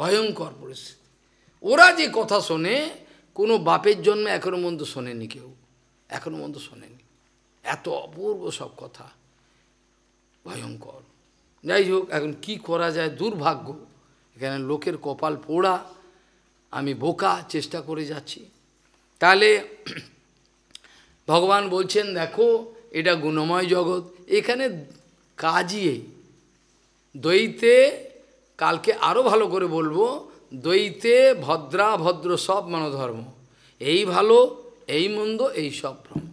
ভয়ঙ্কর পরিস্থিতি ওরা যে কথা শোনে কোনো বাপের জন্ম এখনও পর্যন্ত শোনেনি কেউ এখনও পর্যন্ত শোনেনি এত অপূর্ব সব কথা ভয়ঙ্কর যাই হোক এখন কি করা যায় দুর্ভাগ্য এখানে লোকের কপাল পোড়া আমি বোকা চেষ্টা করে যাচ্ছি তাহলে ভগবান বলছেন দেখো এটা গুণময় জগৎ এখানে কাজই দ্বৈতে কালকে আরও ভালো করে বলবো দ্বৈতে ভদ্রা ভদ্র সব মনোধর্ম এই ভালো এই মন্দ এই সব ভ্রম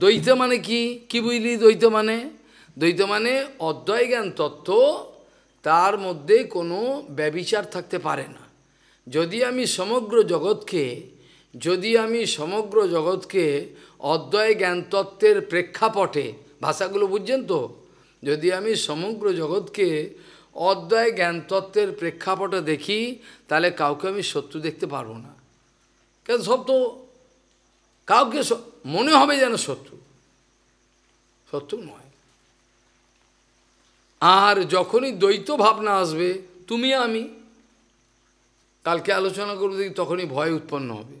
দ্বৈত মানে কি কি বুঝলি দ্বৈত মানে দ্বৈত মানে অদ্বয় জ্ঞান তত্ত্ব তার মধ্যে কোনো ব্যবিচার থাকতে পারে না যদি আমি সমগ্র জগৎকে যদি আমি সমগ্র জগৎকে অদ্বয় জ্ঞানতত্ত্বের প্রেক্ষাপটে ভাষাগুলো বুঝছেন তো যদি আমি সমগ্র জগৎকে অদ্বয় জ্ঞানতত্ত্বের প্রেক্ষাপটে দেখি তাহলে কাউকে আমি শত্রু দেখতে পারবো না কেন সব তো কাউকে মনে হবে যেন শত্রু শত্রু নয় আর যখনই দ্বৈত ভাবনা আসবে তুমি আমি কালকে আলোচনা করবো দেখি তখনই ভয় উৎপন্ন হবে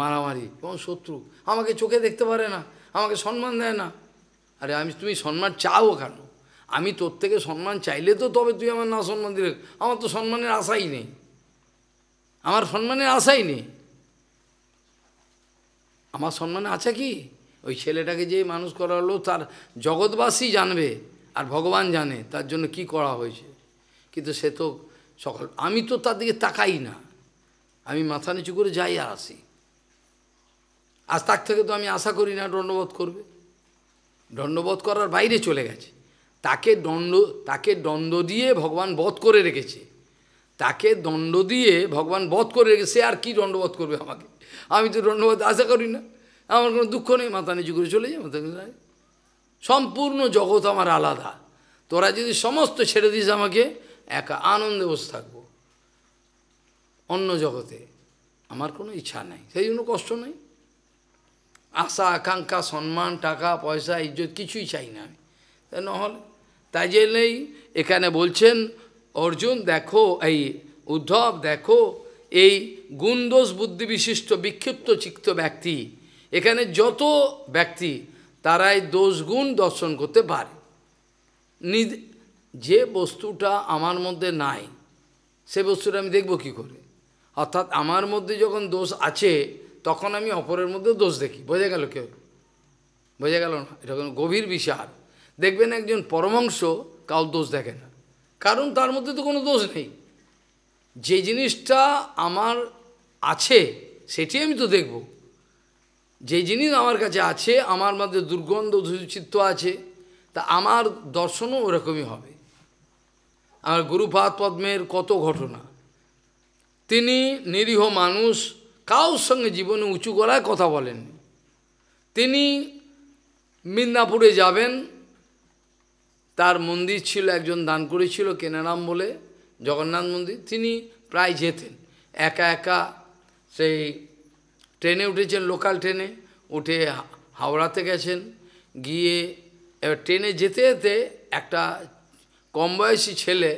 মারামারি কোন শত্রু আমাকে চোখে দেখতে পারে না আমাকে সম্মান দেয় না আরে আমি তুমি সম্মান চাও কেন আমি তোর থেকে সম্মান চাইলে তো তবে তুই আমার না সম্মান দিলে আমার তো সম্মানের আশাই নেই আমার সম্মানের আশাই নেই আমার সম্মান আছে কি ওই ছেলেটাকে যে মানুষ করা হলো তার জগৎবাসী জানবে আর ভগবান জানে তার জন্য কি করা হয়েছে কিন্তু সে তো সকল আমি তো তার দিকে তাকাই না আমি মাথা নিচু করে যাই আর আসি আজ তার থেকে তো আমি আশা করি না দণ্ডবোধ করবে দণ্ডবোধ করার বাইরে চলে গেছে তাকে দণ্ড তাকে দণ্ড দিয়ে ভগবান বধ করে রেখেছে তাকে দণ্ড দিয়ে ভগবান বধ করে রেখেছে আর কি দণ্ডবোধ করবে আমাকে আমি তো দণ্ডবোধ আশা করি না আমার কোনো দুঃখ নেই মাথা নিচু করে চলে যায় মাথা সম্পূর্ণ জগৎ আমার আলাদা তোরা যদি সমস্ত ছেড়ে দিস আমাকে একা আনন্দে বসে থাকবো অন্য জগতে আমার কোনো ইচ্ছা নাই সেই জন্য কষ্ট নেই আশা আকাঙ্ক্ষা সম্মান টাকা পয়সা ইজ্জত কিছুই চাই না আমি তাই নহলে তাই নেই এখানে বলছেন অর্জুন দেখো এই উদ্ধব দেখো এই গুণদোষ বুদ্ধিবিশিষ্ট বিক্ষিপ্ত চিক্ত ব্যক্তি এখানে যত ব্যক্তি তারাই দোষগুণ দর্শন করতে পারে যে বস্তুটা আমার মধ্যে নাই সে বস্তুটা আমি দেখব কি করে অর্থাৎ আমার মধ্যে যখন দোষ আছে তখন আমি অপরের মধ্যে দোষ দেখি বোঝা গেল কেউ বোঝা গেল না এটা কোনো গভীর বিচার দেখবেন একজন পরমাংশ কাউ দোষ দেখে না কারণ তার মধ্যে তো কোনো দোষ নেই যে জিনিসটা আমার আছে সেটি আমি তো দেখবো যে জিনিস আমার কাছে আছে আমার মধ্যে দুর্গন্ধ চিত্ত আছে তা আমার দর্শনও ওরকমই হবে আমার গুরুপাদ পদ্মের কত ঘটনা তিনি নিরীহ মানুষ কারোর সঙ্গে জীবনে উঁচু করায় কথা বলেন তিনি মিদনাপুরে যাবেন তার মন্দির ছিল একজন দান করেছিল কেনারাম বলে জগন্নাথ মন্দির তিনি প্রায় যেতেন একা একা সেই ট্রেনে উঠেছেন লোকাল ট্রেনে উঠে হাওড়াতে গেছেন গিয়ে এবার ট্রেনে যেতে যেতে একটা কম বয়সী ছেলে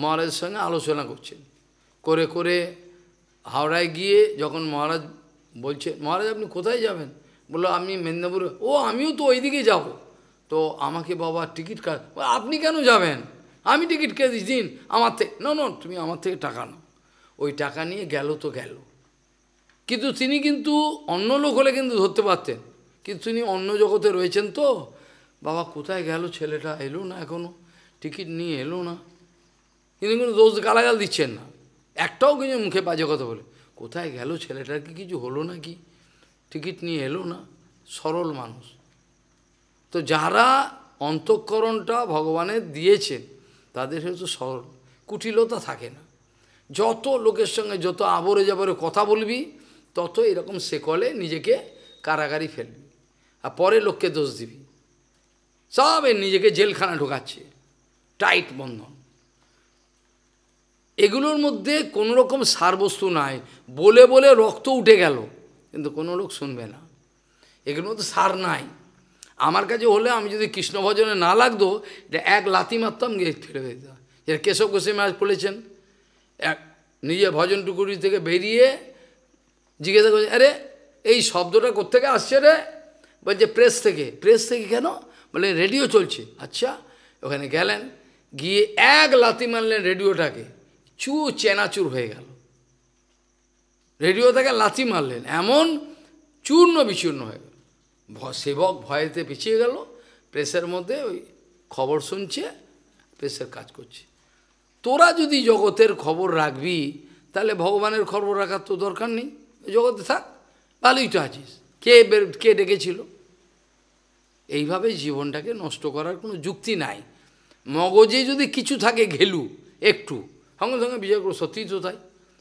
মহারাজের সঙ্গে আলোচনা করছেন করে করে হাওড়ায় গিয়ে যখন মহারাজ বলছেন মহারাজ আপনি কোথায় যাবেন বললো আমি মেদিনীপুরে ও আমিও তো ওইদিকে যাব তো আমাকে বাবা টিকিট কাট আপনি কেন যাবেন আমি টিকিট কেটে দিন আমার থেকে না না তুমি আমার থেকে টাকা নাও ওই টাকা নিয়ে গেল তো গেলো কিন্তু তিনি কিন্তু অন্য লোক হলে কিন্তু ধরতে পারতেন কিন্তু তিনি অন্য জগতে রয়েছেন তো বাবা কোথায় গেল ছেলেটা এলো না এখনও টিকিট নিয়ে এলো না তিনি কিন্তু দোষ গালাগাল দিচ্ছেন না একটাও কিন্তু মুখে বাজে কথা বলে কোথায় গেল ছেলেটার কি কিছু হলো না কি টিকিট নিয়ে এলো না সরল মানুষ তো যারা অন্তঃকরণটা ভগবানের দিয়েছেন তাদের হয়তো সরল কুটিলতা থাকে না যত লোকের সঙ্গে যত আবরে যাবরে কথা বলবি তত এরকম কলে নিজেকে কারাগারি ফেলবি আর পরে লোককে দোষ দিবি সব নিজেকে জেলখানা ঢোকাচ্ছে টাইট বন্ধন এগুলোর মধ্যে কোনো রকম সারবস্তু নাই বলে বলে রক্ত উঠে গেল কিন্তু কোনো লোক শুনবে না এগুলোর মধ্যে সার নাই আমার কাছে হলে আমি যদি কৃষ্ণ ভজনে না লাগতো এটা এক লাতি মারতাম গিয়ে ফেলে দিতাম যেটা কেশব গোসাই মাছ বলেছেন এক নিজে ভজন টুকুরি থেকে বেরিয়ে জিজ্ঞাসা করছে আরে এই শব্দটা কোথেকে আসছে রে বলছে প্রেস থেকে প্রেস থেকে কেন বলে রেডিও চলছে আচ্ছা ওখানে গেলেন গিয়ে এক লাতি মারলেন রেডিওটাকে চু চেনাচুর হয়ে গেল রেডিও থেকে লাথি মারলেন এমন চূর্ণ বিচূর্ণ হয়ে গেল সেবক ভয়েতে পিছিয়ে গেল প্রেসের মধ্যে ওই খবর শুনছে প্রেসের কাজ করছে তোরা যদি জগতের খবর রাখবি তাহলে ভগবানের খবর রাখার তো দরকার নেই জগতে থাক ভালোই তো আছিস কে কে ডেকেছিল এইভাবে জীবনটাকে নষ্ট করার কোনো যুক্তি নাই মগজে যদি কিছু থাকে ঘেলু একটু সঙ্গে সঙ্গে বিজয় করো সত্যিই তো তাই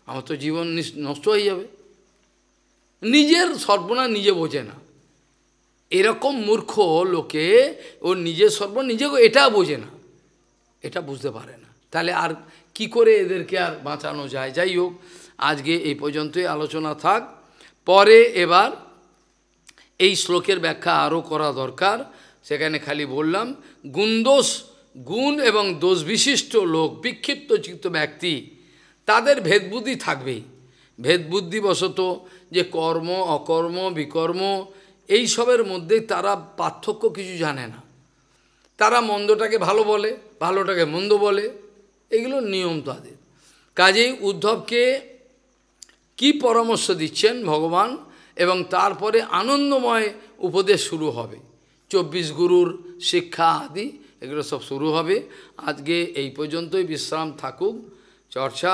আমার তো জীবন নষ্ট হয়ে যাবে নিজের সর্বনা নিজে বোঝে না এরকম মূর্খ লোকে ও নিজের সর্ব নিজে এটা বোঝে না এটা বুঝতে পারে না তাহলে আর কি করে এদেরকে আর বাঁচানো যায় যাই হোক আজকে এই পর্যন্তই আলোচনা থাক পরে এবার এই শ্লোকের ব্যাখ্যা আরও করা দরকার সেখানে খালি বললাম গুণদোষ গুণ এবং দোষ বিশিষ্ট লোক বিক্ষিপ্ত চিত্ত ব্যক্তি তাদের ভেদবুদ্ধি থাকবেই ভেদবুদ্ধিবশত যে কর্ম অকর্ম বিকর্ম এই সবের মধ্যে তারা পার্থক্য কিছু জানে না তারা মন্দটাকে ভালো বলে ভালোটাকে মন্দ বলে এগুলো নিয়ম তাদের কাজেই উদ্ধবকে কি পরামর্শ দিচ্ছেন ভগবান এবং তারপরে আনন্দময় উপদেশ শুরু হবে চব্বিশ গুরুর শিক্ষা আদি এগুলো সব শুরু হবে আজকে এই পর্যন্তই বিশ্রাম থাকুক চর্চা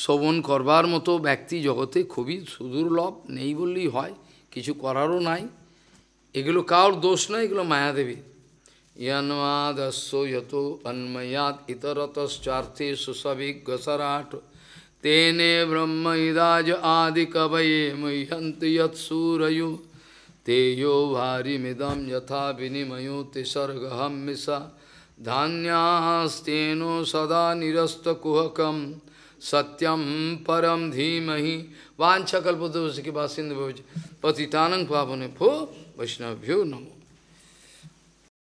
শ্রবণ করবার মতো ব্যক্তি জগতে খুবই সুদুর্লভ নেই বললেই হয় কিছু করারও নাই এগুলো কার দোষ নয় এগুলো মায়াদেবী ইয়ান্মাদস্য যত অন্ময়াত ইতরতশ্চার্থে সুসবিজ্ঞসরাট तेने ब्रह्म इदाज आदि कवये मुह्यंति यत्सूरयो ते यो भारी मिदम यथा विनिमयो तिसर्गहम मिशा धान्यास्तेनो सदा निरस्तकुहकम सत्यम परम धीमह वाछकल्पदोष के बाद सिंधु पतितानंग पावन फो वैष्णव्यो नमो